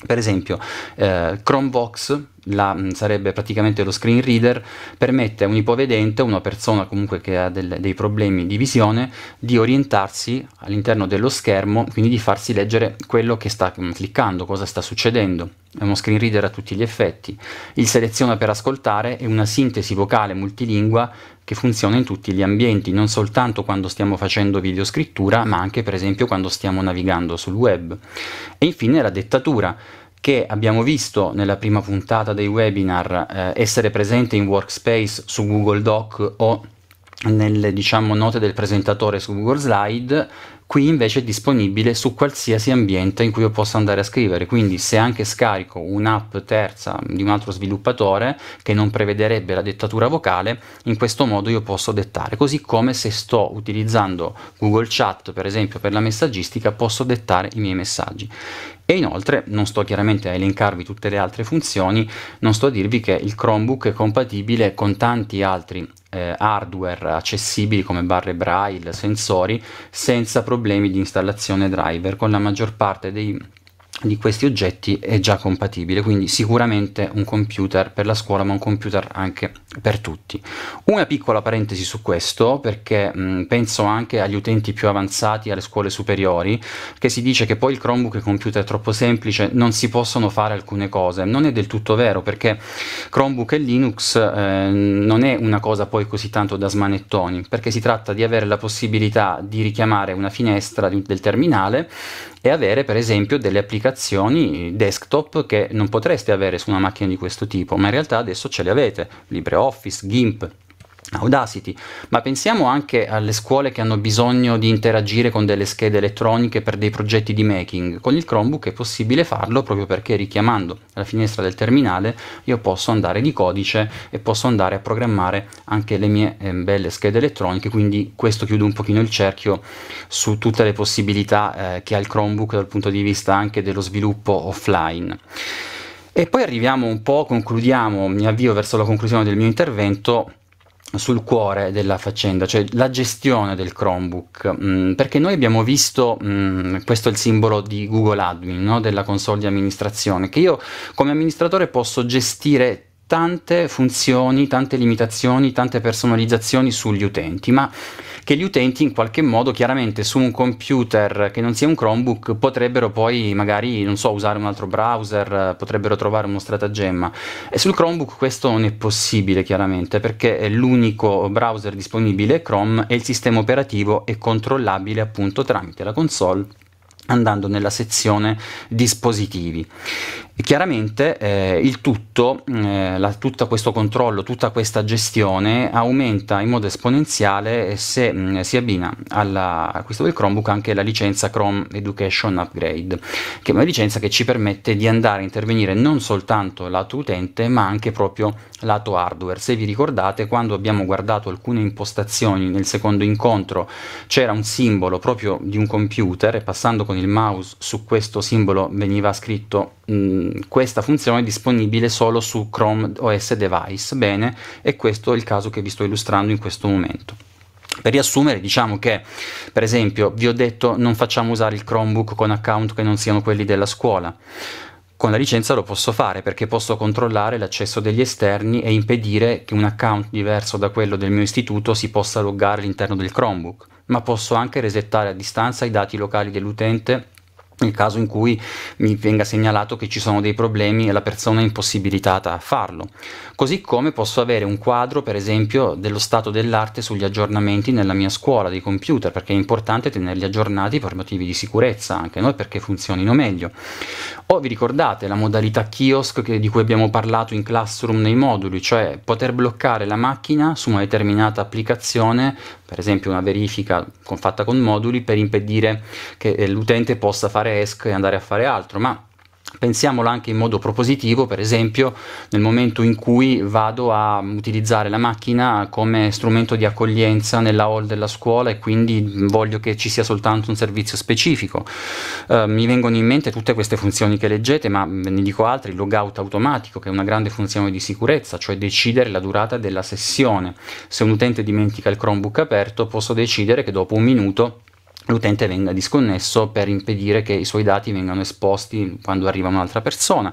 Per esempio, eh, Chromevox la, mm, sarebbe praticamente lo screen reader, permette a un ipovedente, una persona comunque che ha del, dei problemi di visione, di orientarsi all'interno dello schermo, quindi di farsi leggere quello che sta mm, cliccando, cosa sta succedendo. È uno screen reader a tutti gli effetti. Il seleziona per ascoltare è una sintesi vocale multilingua che funziona in tutti gli ambienti, non soltanto quando stiamo facendo videoscrittura, ma anche per esempio quando stiamo navigando sul web. E infine la dettatura, che abbiamo visto nella prima puntata dei webinar eh, essere presente in workspace su Google Doc o nelle diciamo, note del presentatore su Google Slide qui invece è disponibile su qualsiasi ambiente in cui io possa andare a scrivere, quindi se anche scarico un'app terza di un altro sviluppatore che non prevederebbe la dettatura vocale, in questo modo io posso dettare, così come se sto utilizzando Google Chat per esempio per la messaggistica posso dettare i miei messaggi. E inoltre non sto chiaramente a elencarvi tutte le altre funzioni, non sto a dirvi che il Chromebook è compatibile con tanti altri eh, hardware accessibili come barre braille, sensori, senza problemi di installazione driver, con la maggior parte dei di questi oggetti è già compatibile, quindi sicuramente un computer per la scuola, ma un computer anche per tutti. Una piccola parentesi su questo, perché mh, penso anche agli utenti più avanzati, alle scuole superiori, che si dice che poi il Chromebook e il computer è troppo semplice, non si possono fare alcune cose. Non è del tutto vero, perché Chromebook e Linux eh, non è una cosa poi così tanto da smanettoni, perché si tratta di avere la possibilità di richiamare una finestra di, del terminale e avere per esempio delle applicazioni desktop che non potreste avere su una macchina di questo tipo, ma in realtà adesso ce le avete, LibreOffice, GIMP, Audacity, ma pensiamo anche alle scuole che hanno bisogno di interagire con delle schede elettroniche per dei progetti di making. Con il Chromebook è possibile farlo proprio perché richiamando la finestra del terminale io posso andare di codice e posso andare a programmare anche le mie eh, belle schede elettroniche, quindi questo chiude un pochino il cerchio su tutte le possibilità eh, che ha il Chromebook dal punto di vista anche dello sviluppo offline. E poi arriviamo un po', concludiamo, mi avvio verso la conclusione del mio intervento sul cuore della faccenda, cioè la gestione del Chromebook, mh, mm, perché noi abbiamo visto, mh, mm, questo è il simbolo di Google Admin, no? della console di amministrazione, che io come amministratore posso gestire tante funzioni, tante limitazioni, tante personalizzazioni sugli utenti, ma che gli utenti in qualche modo chiaramente su un computer che non sia un Chromebook potrebbero poi magari, non so, usare un altro browser, potrebbero trovare uno stratagemma. E sul Chromebook questo non è possibile chiaramente perché l'unico browser disponibile è Chrome e il sistema operativo è controllabile appunto tramite la console andando nella sezione dispositivi. Chiaramente eh, il tutto, mm, eh, la, tutto questo controllo, tutta questa gestione aumenta in modo esponenziale se mh, mm, si abbina alla, questo del Chromebook anche la licenza Chrome Education Upgrade, che è una licenza che ci permette di andare a intervenire non soltanto lato utente ma anche proprio lato hardware. Se vi ricordate quando abbiamo guardato alcune impostazioni nel secondo incontro c'era un simbolo proprio di un computer e passando con il mouse su questo simbolo veniva scritto... Mh, mm, questa funzione è disponibile solo su Chrome OS device, bene, e questo è il caso che vi sto illustrando in questo momento. Per riassumere, diciamo che, per esempio, vi ho detto non facciamo usare il Chromebook con account che non siano quelli della scuola. Con la licenza lo posso fare perché posso controllare l'accesso degli esterni e impedire che un account diverso da quello del mio istituto si possa loggare all'interno del Chromebook, ma posso anche resettare a distanza i dati locali dell'utente nel caso in cui mi venga segnalato che ci sono dei problemi e la persona è impossibilitata a farlo. Così come posso avere un quadro, per esempio, dello stato dell'arte sugli aggiornamenti nella mia scuola dei computer, perché è importante tenerli aggiornati per motivi di sicurezza, anche noi perché funzionino meglio. O vi ricordate la modalità kiosk che, di cui abbiamo parlato in Classroom nei moduli, cioè poter bloccare la macchina su una determinata applicazione per esempio una verifica con, fatta con moduli per impedire che eh, l'utente possa fare ESC e andare a fare altro, ma Pensiamolo anche in modo propositivo, per esempio nel momento in cui vado a utilizzare la macchina come strumento di accoglienza nella hall della scuola e quindi voglio che ci sia soltanto un servizio specifico. Eh, mi vengono in mente tutte queste funzioni che leggete, ma ve ne dico altre, il logout automatico che è una grande funzione di sicurezza, cioè decidere la durata della sessione. Se un utente dimentica il Chromebook aperto posso decidere che dopo un minuto l'utente venga disconnesso per impedire che i suoi dati vengano esposti quando arriva un'altra persona,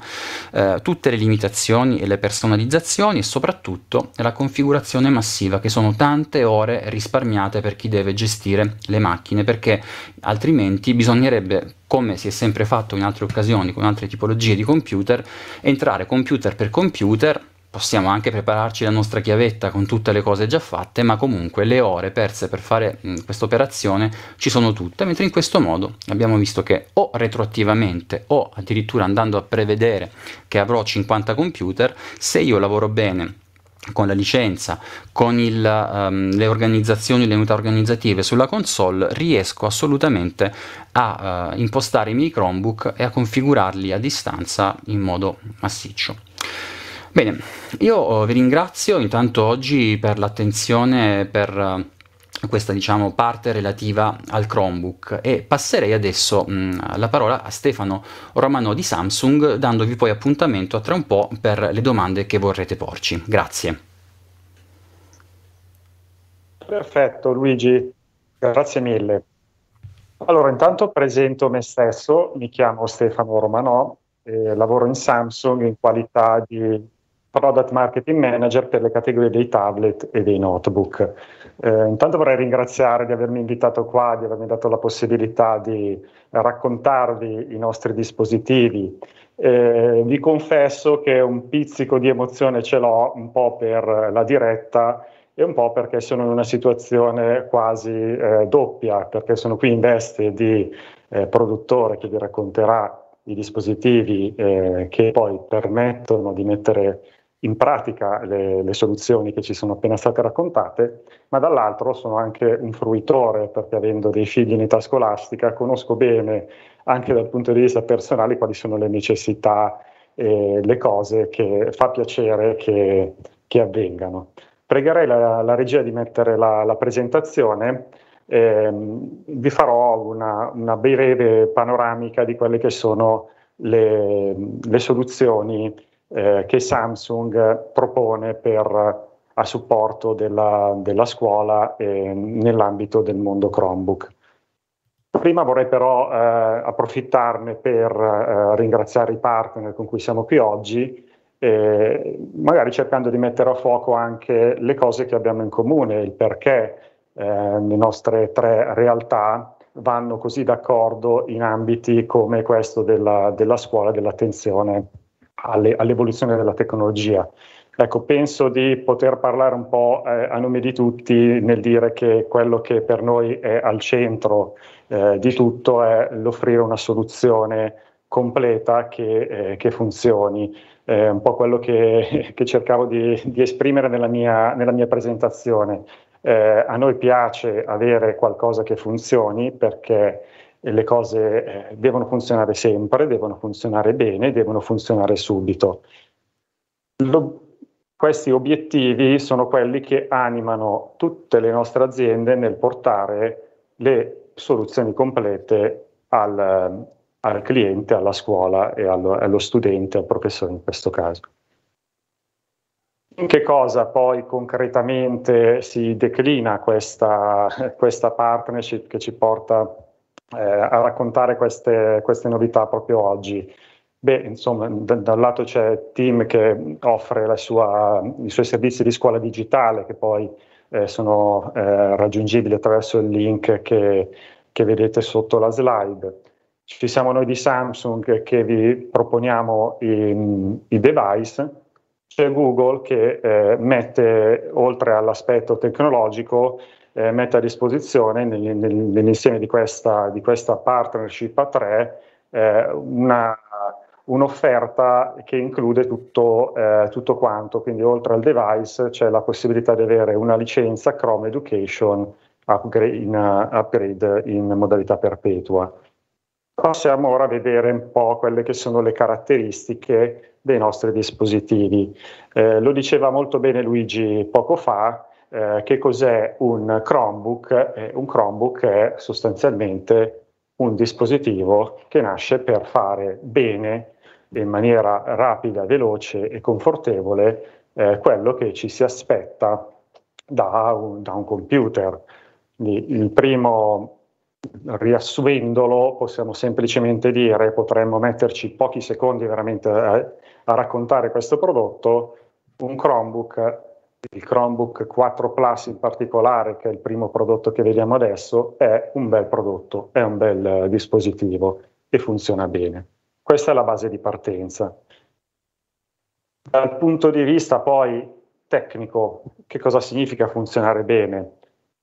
eh, tutte le limitazioni e le personalizzazioni e soprattutto la configurazione massiva che sono tante ore risparmiate per chi deve gestire le macchine perché altrimenti bisognerebbe come si è sempre fatto in altre occasioni con altre tipologie di computer entrare computer per computer possiamo anche prepararci la nostra chiavetta con tutte le cose già fatte, ma comunque le ore perse per fare mm, questa operazione ci sono tutte, mentre in questo modo abbiamo visto che o retroattivamente o addirittura andando a prevedere che avrò 50 computer, se io lavoro bene con la licenza, con il, um, le organizzazioni, le unità organizzative sulla console, riesco assolutamente a uh, impostare i miei Chromebook e a configurarli a distanza in modo massiccio. Bene, io eh, vi ringrazio intanto oggi per l'attenzione, per eh, questa diciamo, parte relativa al Chromebook e passerei adesso mh, mm, la parola a Stefano Romano di Samsung dandovi poi appuntamento a tra un po' per le domande che vorrete porci. Grazie. Perfetto Luigi, grazie mille. Allora intanto presento me stesso, mi chiamo Stefano Romano, eh, lavoro in Samsung in qualità di Product Marketing Manager per le categorie dei tablet e dei notebook. Eh, intanto vorrei ringraziare di avermi invitato qua, di avermi dato la possibilità di raccontarvi i nostri dispositivi. Eh, vi confesso che un pizzico di emozione ce l'ho un po' per la diretta e un po' perché sono in una situazione quasi eh, doppia, perché sono qui in veste di eh, produttore che vi racconterà i dispositivi eh, che poi permettono di mettere in pratica le, le, soluzioni che ci sono appena state raccontate, ma dall'altro sono anche un fruitore perché avendo dei figli in età scolastica conosco bene anche dal punto di vista personale quali sono le necessità e le cose che fa piacere che, che avvengano. Pregherei la, la, regia di mettere la, la presentazione. Ehm, vi farò una, una, breve panoramica di quelle che sono le, le soluzioni eh, che Samsung propone per, eh, a supporto della, della scuola eh, nell'ambito del mondo Chromebook. Prima vorrei però eh, approfittarne per eh, ringraziare i partner con cui siamo qui oggi, magari cercando di mettere a fuoco anche le cose che abbiamo in comune, il perché eh, le nostre tre realtà vanno così d'accordo in ambiti come questo della, della scuola e dell'attenzione alle, all'evoluzione della tecnologia. Ecco, penso di poter parlare un po' eh, a nome di tutti nel dire che quello che per noi è al centro eh, di tutto è l'offrire una soluzione completa che, eh, che funzioni. È un po' quello che, che cercavo di, di esprimere nella mia, nella mia presentazione. Eh, a noi piace avere qualcosa che funzioni perché le cose eh, devono funzionare sempre, devono funzionare bene, devono funzionare subito. Lo, questi obiettivi sono quelli che animano tutte le nostre aziende nel portare le soluzioni complete al, al cliente, alla scuola e allo, allo studente, al professore in questo caso. In che cosa poi concretamente si declina questa, questa partnership che ci porta eh, a raccontare queste, queste, novità proprio oggi? Beh, insomma, da, da, un lato c'è Team che offre sua, i suoi servizi di scuola digitale che poi eh, sono eh, raggiungibili attraverso il link che, che vedete sotto la slide. Ci siamo noi di Samsung che vi proponiamo i, i device c'è Google che eh, mette, oltre all'aspetto tecnologico, eh, mette a disposizione nel, nel, nell'insieme di questa, di questa, partnership a tre eh, una, un'offerta che include tutto, eh, tutto, quanto, quindi oltre al device c'è la possibilità di avere una licenza Chrome Education upgrade in, uh, upgrade in modalità perpetua. Passiamo ora a vedere un po' quelle che sono le caratteristiche dei nostri dispositivi. Eh, lo diceva molto bene Luigi poco fa, eh, che cos'è un Chromebook? Eh, un Chromebook è sostanzialmente un dispositivo che nasce per fare bene, in maniera rapida, veloce e confortevole, eh, quello che ci si aspetta da un, da un computer. Quindi il primo, riassuendolo, possiamo semplicemente dire, potremmo metterci pochi secondi veramente a, a raccontare questo prodotto, un Chromebook il Chromebook 4 Plus in particolare, che è il primo prodotto che vediamo adesso, è un bel prodotto, è un bel eh, dispositivo e funziona bene. Questa è la base di partenza. Dal punto di vista poi tecnico, che cosa significa funzionare bene?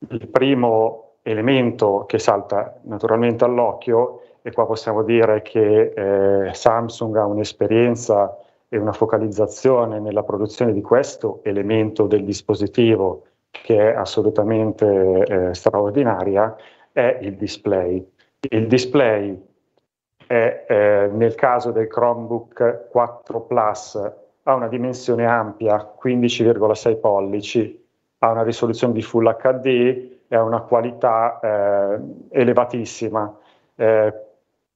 Il primo elemento che salta naturalmente all'occhio, e qua possiamo dire che eh, Samsung ha un'esperienza e una focalizzazione nella produzione di questo elemento del dispositivo che è assolutamente eh, straordinaria è il display. Il display è, eh, nel caso del Chromebook 4 Plus ha una dimensione ampia, 15,6 pollici, ha una risoluzione di Full HD e ha una qualità eh, elevatissima. Eh,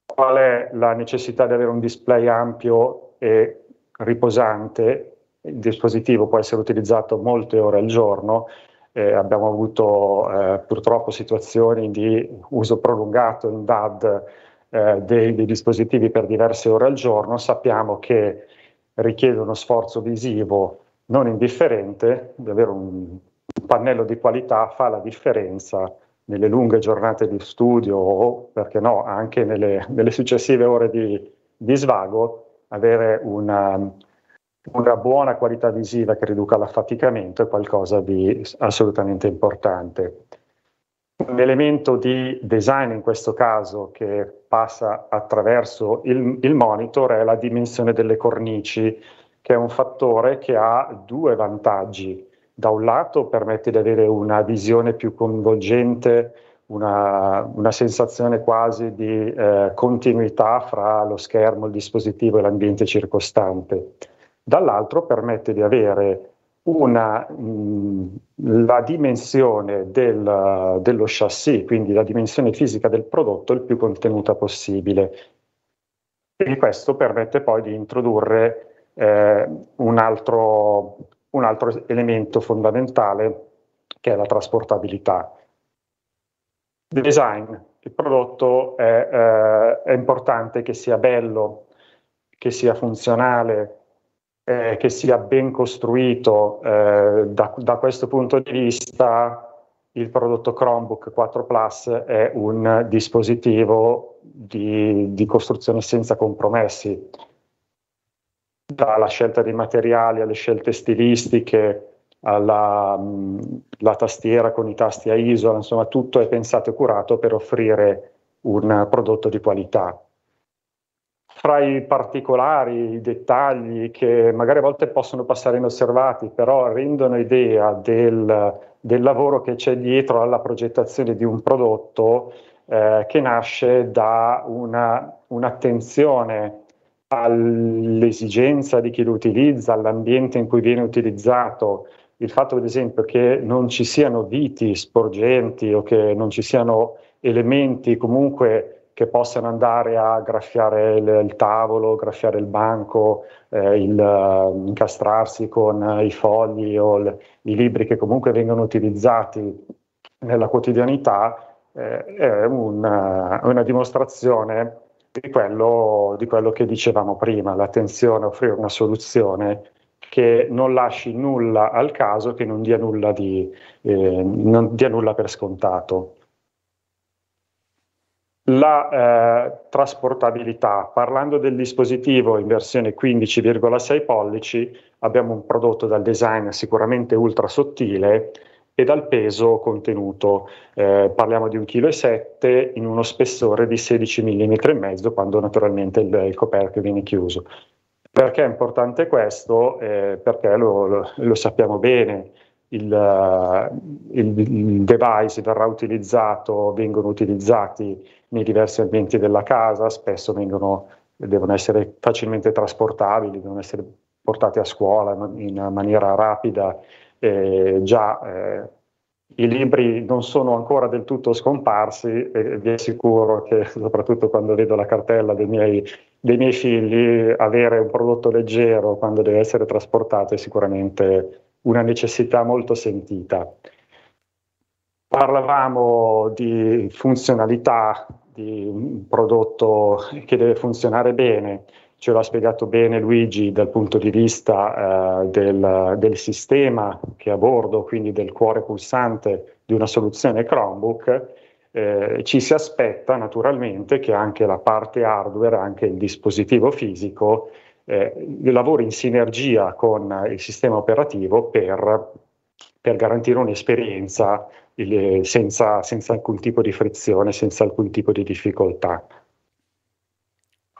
qual è la necessità di avere un display ampio e riposante, il dispositivo può essere utilizzato molte ore al giorno, eh, abbiamo avuto eh, purtroppo situazioni di uso prolungato in DAD eh, dei, dei, dispositivi per diverse ore al giorno, sappiamo che richiede uno sforzo visivo non indifferente, davvero un, un pannello di qualità fa la differenza nelle lunghe giornate di studio o, perché no, anche nelle, nelle successive ore di, di svago, avere una, una buona qualità visiva che riduca l'affaticamento è qualcosa di assolutamente importante. Un elemento di design in questo caso che passa attraverso il, il, monitor è la dimensione delle cornici, che è un fattore che ha due vantaggi. Da un lato permette di avere una visione più coinvolgente una, una sensazione quasi di eh, continuità fra lo schermo, il dispositivo e l'ambiente circostante. Dall'altro permette di avere una, mh, mm, la dimensione del, dello chassis, quindi la dimensione fisica del prodotto il più contenuta possibile. E questo permette poi di introdurre eh, un, altro, un, altro, elemento fondamentale che è la trasportabilità. Design, il prodotto è, eh, è importante che sia bello, che sia funzionale, eh, che sia ben costruito. Eh, da, da, questo punto di vista il prodotto Chromebook 4 Plus è un dispositivo di, di costruzione senza compromessi, dalla scelta dei materiali alle scelte stilistiche, la, mm, la tastiera con i tasti a isola, insomma tutto è pensato e curato per offrire un prodotto di qualità. Fra i particolari, i dettagli che magari a volte possono passare inosservati, però rendono idea del, del lavoro che c'è dietro alla progettazione di un prodotto eh, che nasce da una, un'attenzione all'esigenza di chi lo utilizza, all'ambiente in cui viene utilizzato, il fatto, ad esempio, che non ci siano viti sporgenti o che non ci siano elementi comunque che possano andare a graffiare il, il tavolo, graffiare il banco, eh, il, uh, incastrarsi con uh, i fogli o le, i libri che comunque vengono utilizzati nella quotidianità, eh, è una, eh, una dimostrazione di quello, di quello, che dicevamo prima, l'attenzione a offrire una soluzione che non lasci nulla al caso, che non dia nulla, di, eh, non dia nulla per scontato. La eh, trasportabilità, parlando del dispositivo in versione 15,6 pollici, abbiamo un prodotto dal design sicuramente ultra sottile e dal peso contenuto. Eh, parliamo di 1,7 kg in uno spessore di 16,5 mm quando naturalmente il, il coperchio viene chiuso. Perché è importante questo? Eh, perché lo, lo, lo, sappiamo bene, il, eh, il, il, device verrà utilizzato, vengono utilizzati nei diversi ambienti della casa, spesso vengono, devono essere facilmente trasportabili, devono essere portati a scuola in maniera rapida, eh, già eh, i libri non sono ancora del tutto scomparsi e vi assicuro che soprattutto quando vedo la cartella dei miei, dei miei figli, avere un prodotto leggero quando deve essere trasportato è sicuramente una necessità molto sentita. Parlavamo di funzionalità, di un prodotto che deve funzionare bene ce l'ha spiegato bene Luigi dal punto di vista eh, del, del, sistema che è a bordo, quindi del cuore pulsante di una soluzione Chromebook, eh, ci si aspetta naturalmente che anche la parte hardware, anche il dispositivo fisico, eh, lavori in sinergia con il sistema operativo per, per garantire un'esperienza eh, senza, senza alcun tipo di frizione, senza alcun tipo di difficoltà.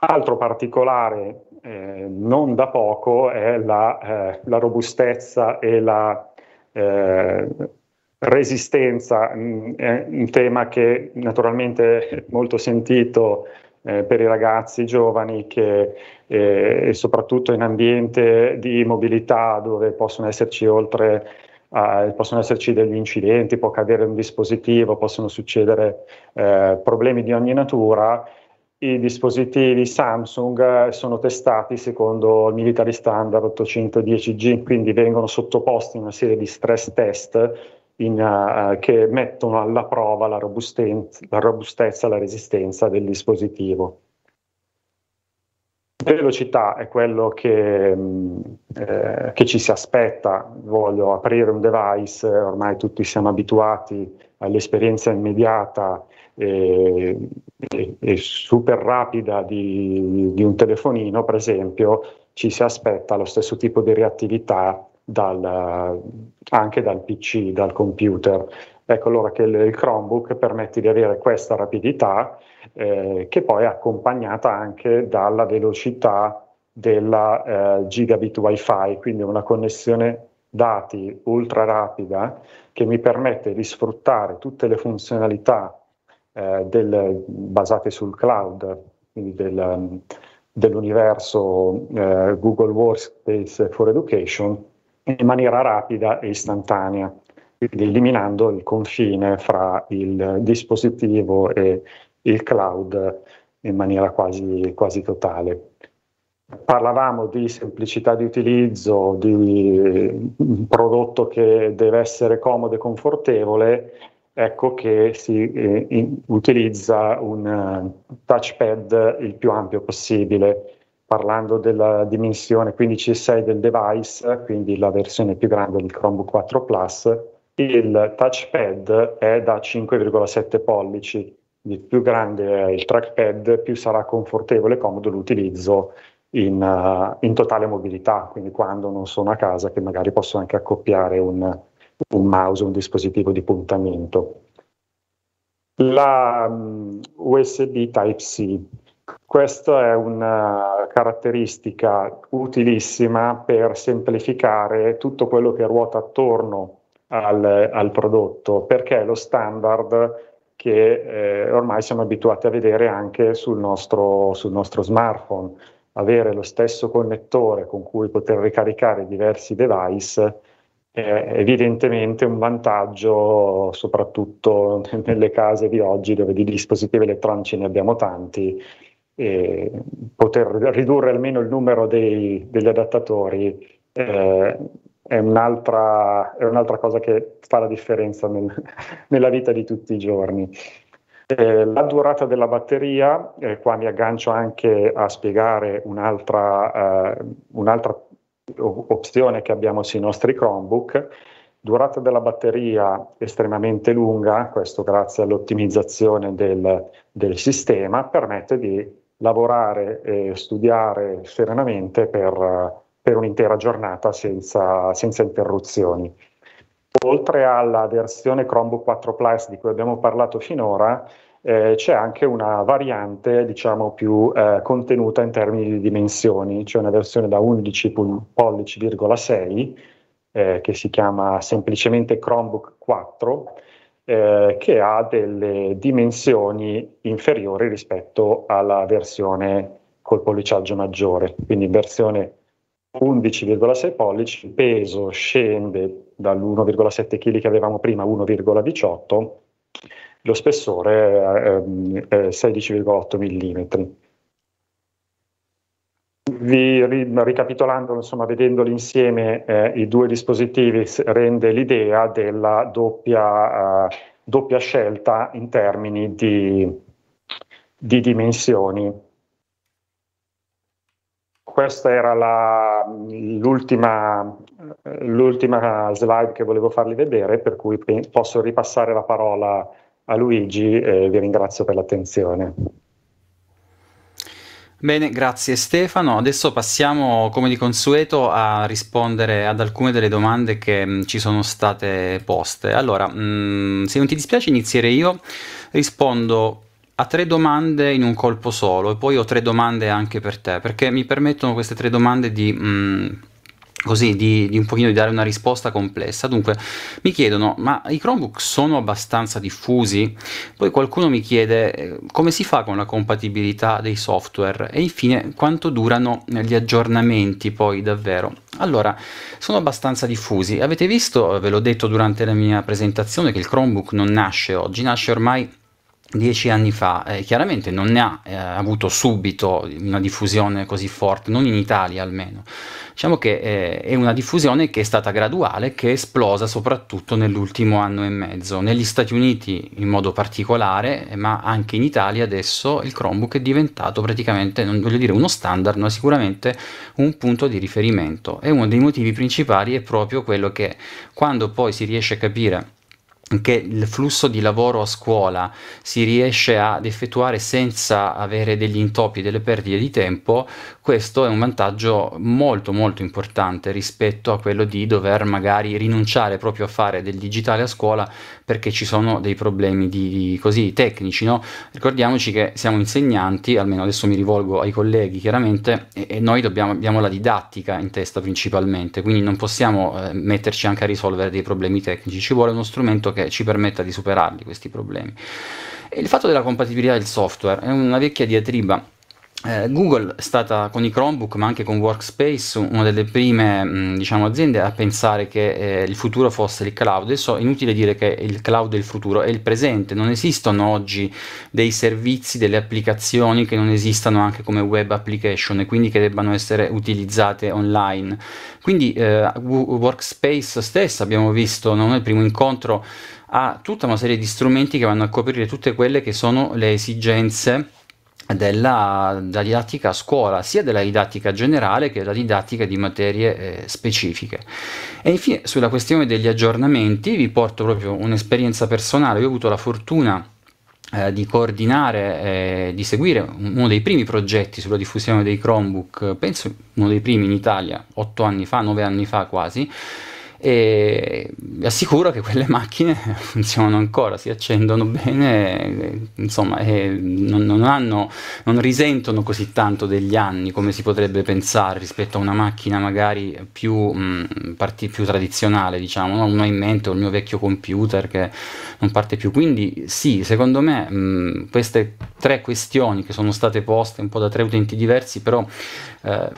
Altro particolare eh, non da poco è la, eh, la robustezza e la eh, resistenza, mh, mm, è un tema che naturalmente è molto sentito eh, per i ragazzi giovani che eh, soprattutto in ambiente di mobilità dove possono esserci oltre eh, possono esserci degli incidenti, può cadere un dispositivo, possono succedere eh, problemi di ogni natura, i dispositivi Samsung eh, sono testati secondo il military standard 810G, quindi vengono sottoposti a una serie di stress test in, uh, che mettono alla prova la, la robustezza e la resistenza del dispositivo. Velocità è quello che, mm, eh, che, ci si aspetta, voglio aprire un device, ormai tutti siamo abituati all'esperienza immediata e, e, e super rapida di, di, un telefonino, per esempio, ci si aspetta lo stesso tipo di reattività dal, anche dal PC, dal computer. Ecco allora che il, il Chromebook permette di avere questa rapidità eh, che poi è accompagnata anche dalla velocità della eh, gigabit wifi, quindi una connessione dati ultra rapida che mi permette di sfruttare tutte le funzionalità eh, del, basate sul cloud, quindi del, dell'universo eh, Google Workspace for Education, in maniera rapida e istantanea, quindi eliminando il confine fra il dispositivo e il cloud in maniera quasi, quasi totale. Parlavamo di semplicità di utilizzo, di eh, un prodotto che deve essere comodo e confortevole, ecco che si eh, in, utilizza un uh, touchpad il più ampio possibile, parlando della dimensione 15.6 del device, quindi la versione più grande del Chromebook 4 Plus, il touchpad è da 5,7 pollici, quindi più grande è il trackpad, più sarà confortevole e comodo l'utilizzo in, uh, in totale mobilità, quindi quando non sono a casa che magari posso anche accoppiare un un mouse, un dispositivo di puntamento. La mm, USB Type-C, questa è una caratteristica utilissima per semplificare tutto quello che ruota attorno al, al prodotto, perché è lo standard che eh, ormai siamo abituati a vedere anche sul nostro, sul nostro smartphone. Avere lo stesso connettore con cui poter ricaricare diversi device eh, evidentemente un vantaggio soprattutto nelle case di oggi dove di dispositivi elettronici ne abbiamo tanti e poter ridurre almeno il numero dei, degli adattatori eh, è, un'altra, è, un'altra, cosa che fa la differenza nel, nella vita di tutti i giorni. Eh, la durata della batteria, eh, qua mi aggancio anche a spiegare un'altra, eh, un'altra opzione che abbiamo sui nostri Chromebook. Durata della batteria estremamente lunga, questo grazie all'ottimizzazione del, del sistema, permette di lavorare e studiare serenamente per, per un'intera giornata senza, senza interruzioni. Oltre alla versione Chromebook 4 Plus di cui abbiamo parlato finora, eh, c'è anche una variante diciamo più eh, contenuta in termini di dimensioni, cioè una versione da 11 pollici,6 eh, che si chiama semplicemente Chromebook 4 eh, che ha delle dimensioni inferiori rispetto alla versione col polliciaggio maggiore, quindi in versione 11,6 pollici, il peso scende dall'1,7 kg che avevamo prima a 1,18 lo spessore è 16,8 ehm, mm. Vi, ricapitolando, insomma, vedendoli insieme, eh, i due dispositivi rende l'idea della doppia, eh, doppia scelta in termini di, di dimensioni questa era la, l'ultima, l'ultima, slide che volevo farvi vedere, per cui posso ripassare la parola a a Luigi e vi ringrazio per l'attenzione. Bene, grazie Stefano. Adesso passiamo come di consueto a rispondere ad alcune delle domande che mm, ci sono state poste. Allora, mh, mm, se non ti dispiace inizierei io, rispondo a tre domande in un colpo solo e poi ho tre domande anche per te, perché mi permettono queste tre domande di mh, mm, così di, di, un pochino di dare una risposta complessa. Dunque mi chiedono, ma i Chromebook sono abbastanza diffusi? Poi qualcuno mi chiede eh, come si fa con la compatibilità dei software e infine quanto durano gli aggiornamenti poi davvero. Allora, sono abbastanza diffusi. Avete visto, ve l'ho detto durante la mia presentazione, che il Chromebook non nasce oggi, nasce ormai dieci anni fa, eh, chiaramente non ne ha eh, avuto subito una diffusione così forte, non in Italia almeno. Diciamo che eh, è una diffusione che è stata graduale, che è esplosa soprattutto nell'ultimo anno e mezzo, negli Stati Uniti in modo particolare, eh, ma anche in Italia adesso il Chromebook è diventato praticamente, non voglio dire uno standard, ma sicuramente un punto di riferimento. E uno dei motivi principali è proprio quello che quando poi si riesce a capire che il flusso di lavoro a scuola si riesce ad effettuare senza avere degli intoppi, delle perdite di tempo, questo è un vantaggio molto molto importante rispetto a quello di dover magari rinunciare proprio a fare del digitale a scuola perché ci sono dei problemi di, di così tecnici, no? Ricordiamoci che siamo insegnanti, almeno adesso mi rivolgo ai colleghi chiaramente, e, e noi dobbiamo, abbiamo la didattica in testa principalmente, quindi non possiamo eh, metterci anche a risolvere dei problemi tecnici, ci vuole uno strumento che ci permetta di superarli questi problemi. E il fatto della compatibilità del software è una vecchia diatriba eh, Google è stata con i Chromebook, ma anche con Workspace, una delle prime mm, diciamo, aziende a pensare che eh, il futuro fosse il cloud. Adesso è inutile dire che il cloud è il futuro, è il presente. Non esistono oggi dei servizi, delle applicazioni che non esistano anche come web application e quindi che debbano essere utilizzate online. Quindi eh, Workspace stessa, abbiamo visto non nel primo incontro, ha tutta una serie di strumenti che vanno a coprire tutte quelle che sono le esigenze della, della, didattica a scuola, sia della didattica generale che della didattica di materie eh, specifiche. E infine sulla questione degli aggiornamenti vi porto proprio un'esperienza personale, io ho avuto la fortuna eh, di coordinare, eh, di seguire uno dei primi progetti sulla diffusione dei Chromebook, penso uno dei primi in Italia, otto anni fa, nove anni fa quasi, e vi assicuro che quelle macchine funzionano ancora, si accendono bene, insomma, non, non, hanno, non, risentono così tanto degli anni come si potrebbe pensare rispetto a una macchina magari più, mh, mm, parti, più tradizionale, diciamo, no? non ho in mente il mio vecchio computer che non parte più. Quindi sì, secondo me mh, mm, queste tre questioni che sono state poste un po' da tre utenti diversi, però eh,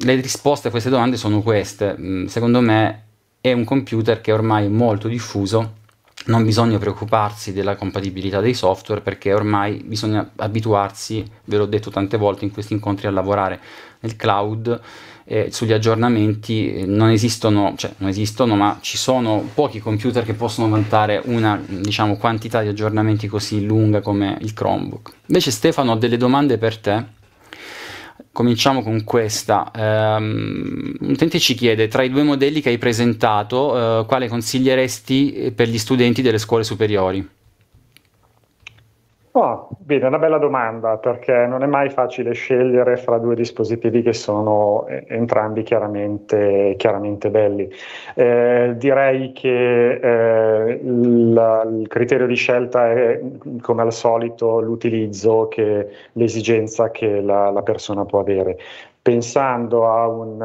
le risposte a queste domande sono queste. Mm, secondo me è un computer che ormai è molto diffuso non bisogna preoccuparsi della compatibilità dei software perché ormai bisogna abituarsi, ve l'ho detto tante volte in questi incontri, a lavorare nel cloud, E eh, sugli aggiornamenti eh, non esistono, cioè non esistono, ma ci sono pochi computer che possono vantare una diciamo, quantità di aggiornamenti così lunga come il Chromebook. Invece Stefano ho delle domande per te Cominciamo con questa. Um, un utente ci chiede, tra i due modelli che hai presentato, uh, quale consiglieresti eh, per gli studenti delle scuole superiori? Oh, bene, una bella domanda perché non è mai facile scegliere fra due dispositivi che sono eh, entrambi chiaramente, chiaramente belli. Eh, direi che eh, il, il, criterio di scelta è come al solito l'utilizzo, che, l'esigenza che la, la persona può avere. Pensando a un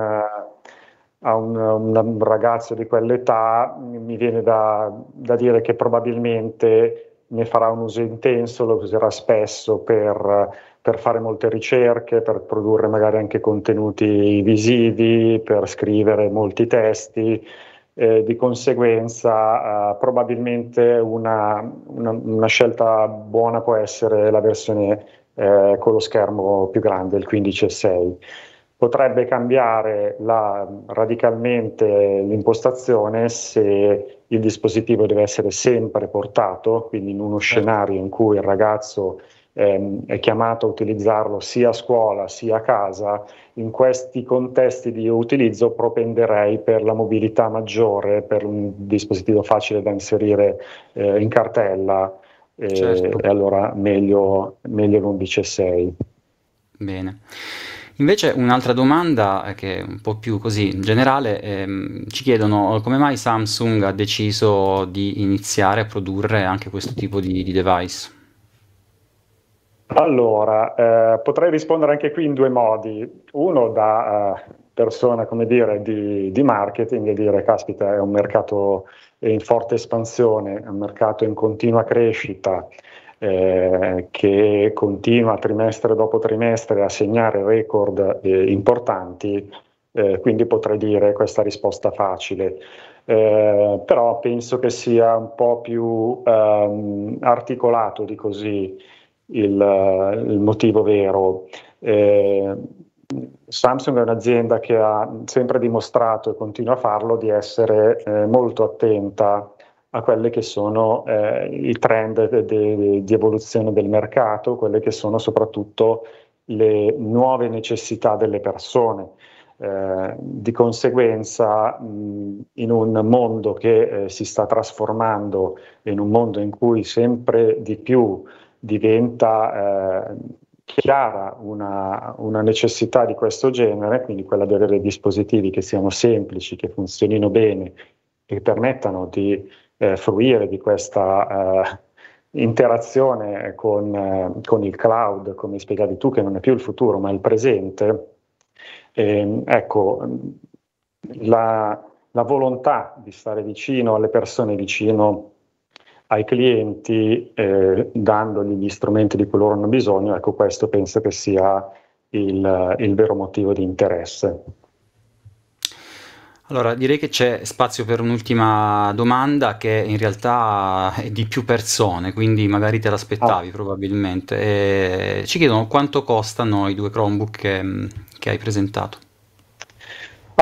a un, un, ragazzo di quell'età mi viene da, da dire che probabilmente ne farà un uso intenso, lo userà spesso per, per, fare molte ricerche, per produrre magari anche contenuti visivi, per scrivere molti testi. Eh, di conseguenza, eh, probabilmente una, una, una, scelta buona può essere la versione eh, con lo schermo più grande, il 15 e 6 potrebbe cambiare la, radicalmente l'impostazione se il dispositivo deve essere sempre portato, quindi in uno certo. scenario in cui il ragazzo ehm, è chiamato a utilizzarlo sia a scuola sia a casa, in questi contesti di utilizzo propenderei per la mobilità maggiore, per un dispositivo facile da inserire eh, in cartella, eh, certo. e allora meglio, meglio l'11.6. Bene. Invece un'altra domanda eh, che è un po' più così in generale, ehm, ci chiedono eh, come mai Samsung ha deciso di iniziare a produrre anche questo tipo di, di device? Allora, eh, potrei rispondere anche qui in due modi. Uno da eh, persona, come dire, di, di, marketing e dire, caspita, è un mercato in forte espansione, è un mercato in continua crescita, eh, che continua trimestre dopo trimestre a segnare record eh, importanti, eh, quindi potrei dire questa risposta facile. Eh, però penso che sia un po' più ehm, articolato di così il, eh, il motivo vero. Eh, Samsung è un'azienda che ha sempre dimostrato e continua a farlo di essere eh, molto attenta a quelli che sono eh, i trend de, de, di evoluzione del mercato, quelle che sono soprattutto le nuove necessità delle persone. Eh, di conseguenza, mh, in un mondo che eh, si sta trasformando, in un mondo in cui sempre di più diventa eh, chiara una, una, necessità di questo genere, quindi quella di avere dispositivi che siano semplici, che funzionino bene, che permettano di eh, fruire di questa eh, interazione con, eh, con, il cloud, come spiegavi tu, che non è più il futuro ma il presente. Ehm, ecco, la, la volontà di stare vicino alle persone, vicino ai clienti, eh, dandogli gli strumenti di cui loro hanno bisogno, ecco questo penso che sia il, il vero motivo di interesse. Allora, direi che c'è spazio per un'ultima domanda che in realtà è di più persone, quindi magari te l'aspettavi Ah. probabilmente. E eh, ci chiedono quanto costano i due Chromebook che, che hai presentato.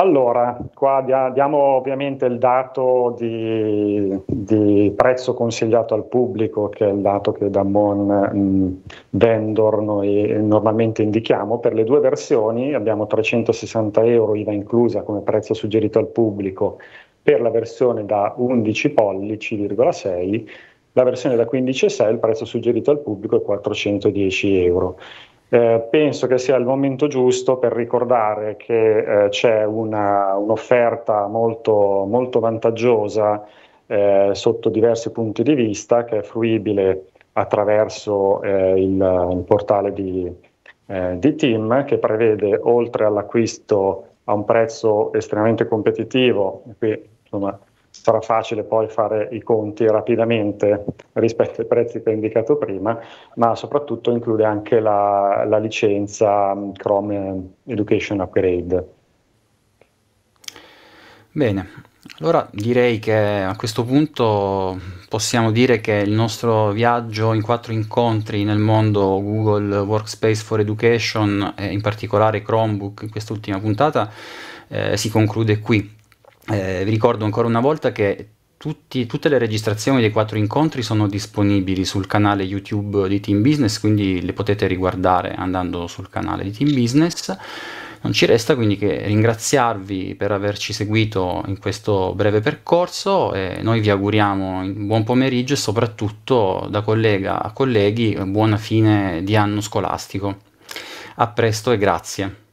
Allora, qua dia, diamo ovviamente il dato di, di, prezzo consigliato al pubblico, che è il dato che da Mon Vendor noi normalmente indichiamo. Per le due versioni abbiamo 360 euro IVA inclusa come prezzo suggerito al pubblico per la versione da 11 pollici,6, la versione da 15,6 il prezzo suggerito al pubblico è 410 euro. Eh, penso che sia il momento giusto per ricordare che eh, c'è una, un'offerta molto, molto vantaggiosa eh, sotto diversi punti di vista che è fruibile attraverso eh, il, il, portale di, eh, di Team che prevede oltre all'acquisto a un prezzo estremamente competitivo, qui insomma, sarà facile poi fare i conti rapidamente rispetto ai prezzi che ho indicato prima, ma soprattutto include anche la, la licenza mm, Chrome Education Upgrade. Bene, allora direi che a questo punto possiamo dire che il nostro viaggio in quattro incontri nel mondo Google Workspace for Education e in particolare Chromebook in quest'ultima puntata eh, si conclude qui eh, vi ricordo ancora una volta che tutti, tutte le registrazioni dei quattro incontri sono disponibili sul canale YouTube di Team Business, quindi le potete riguardare andando sul canale di Team Business. Non ci resta quindi che ringraziarvi per averci seguito in questo breve percorso e noi vi auguriamo un buon pomeriggio e soprattutto da collega a colleghi buona fine di anno scolastico. A presto e grazie.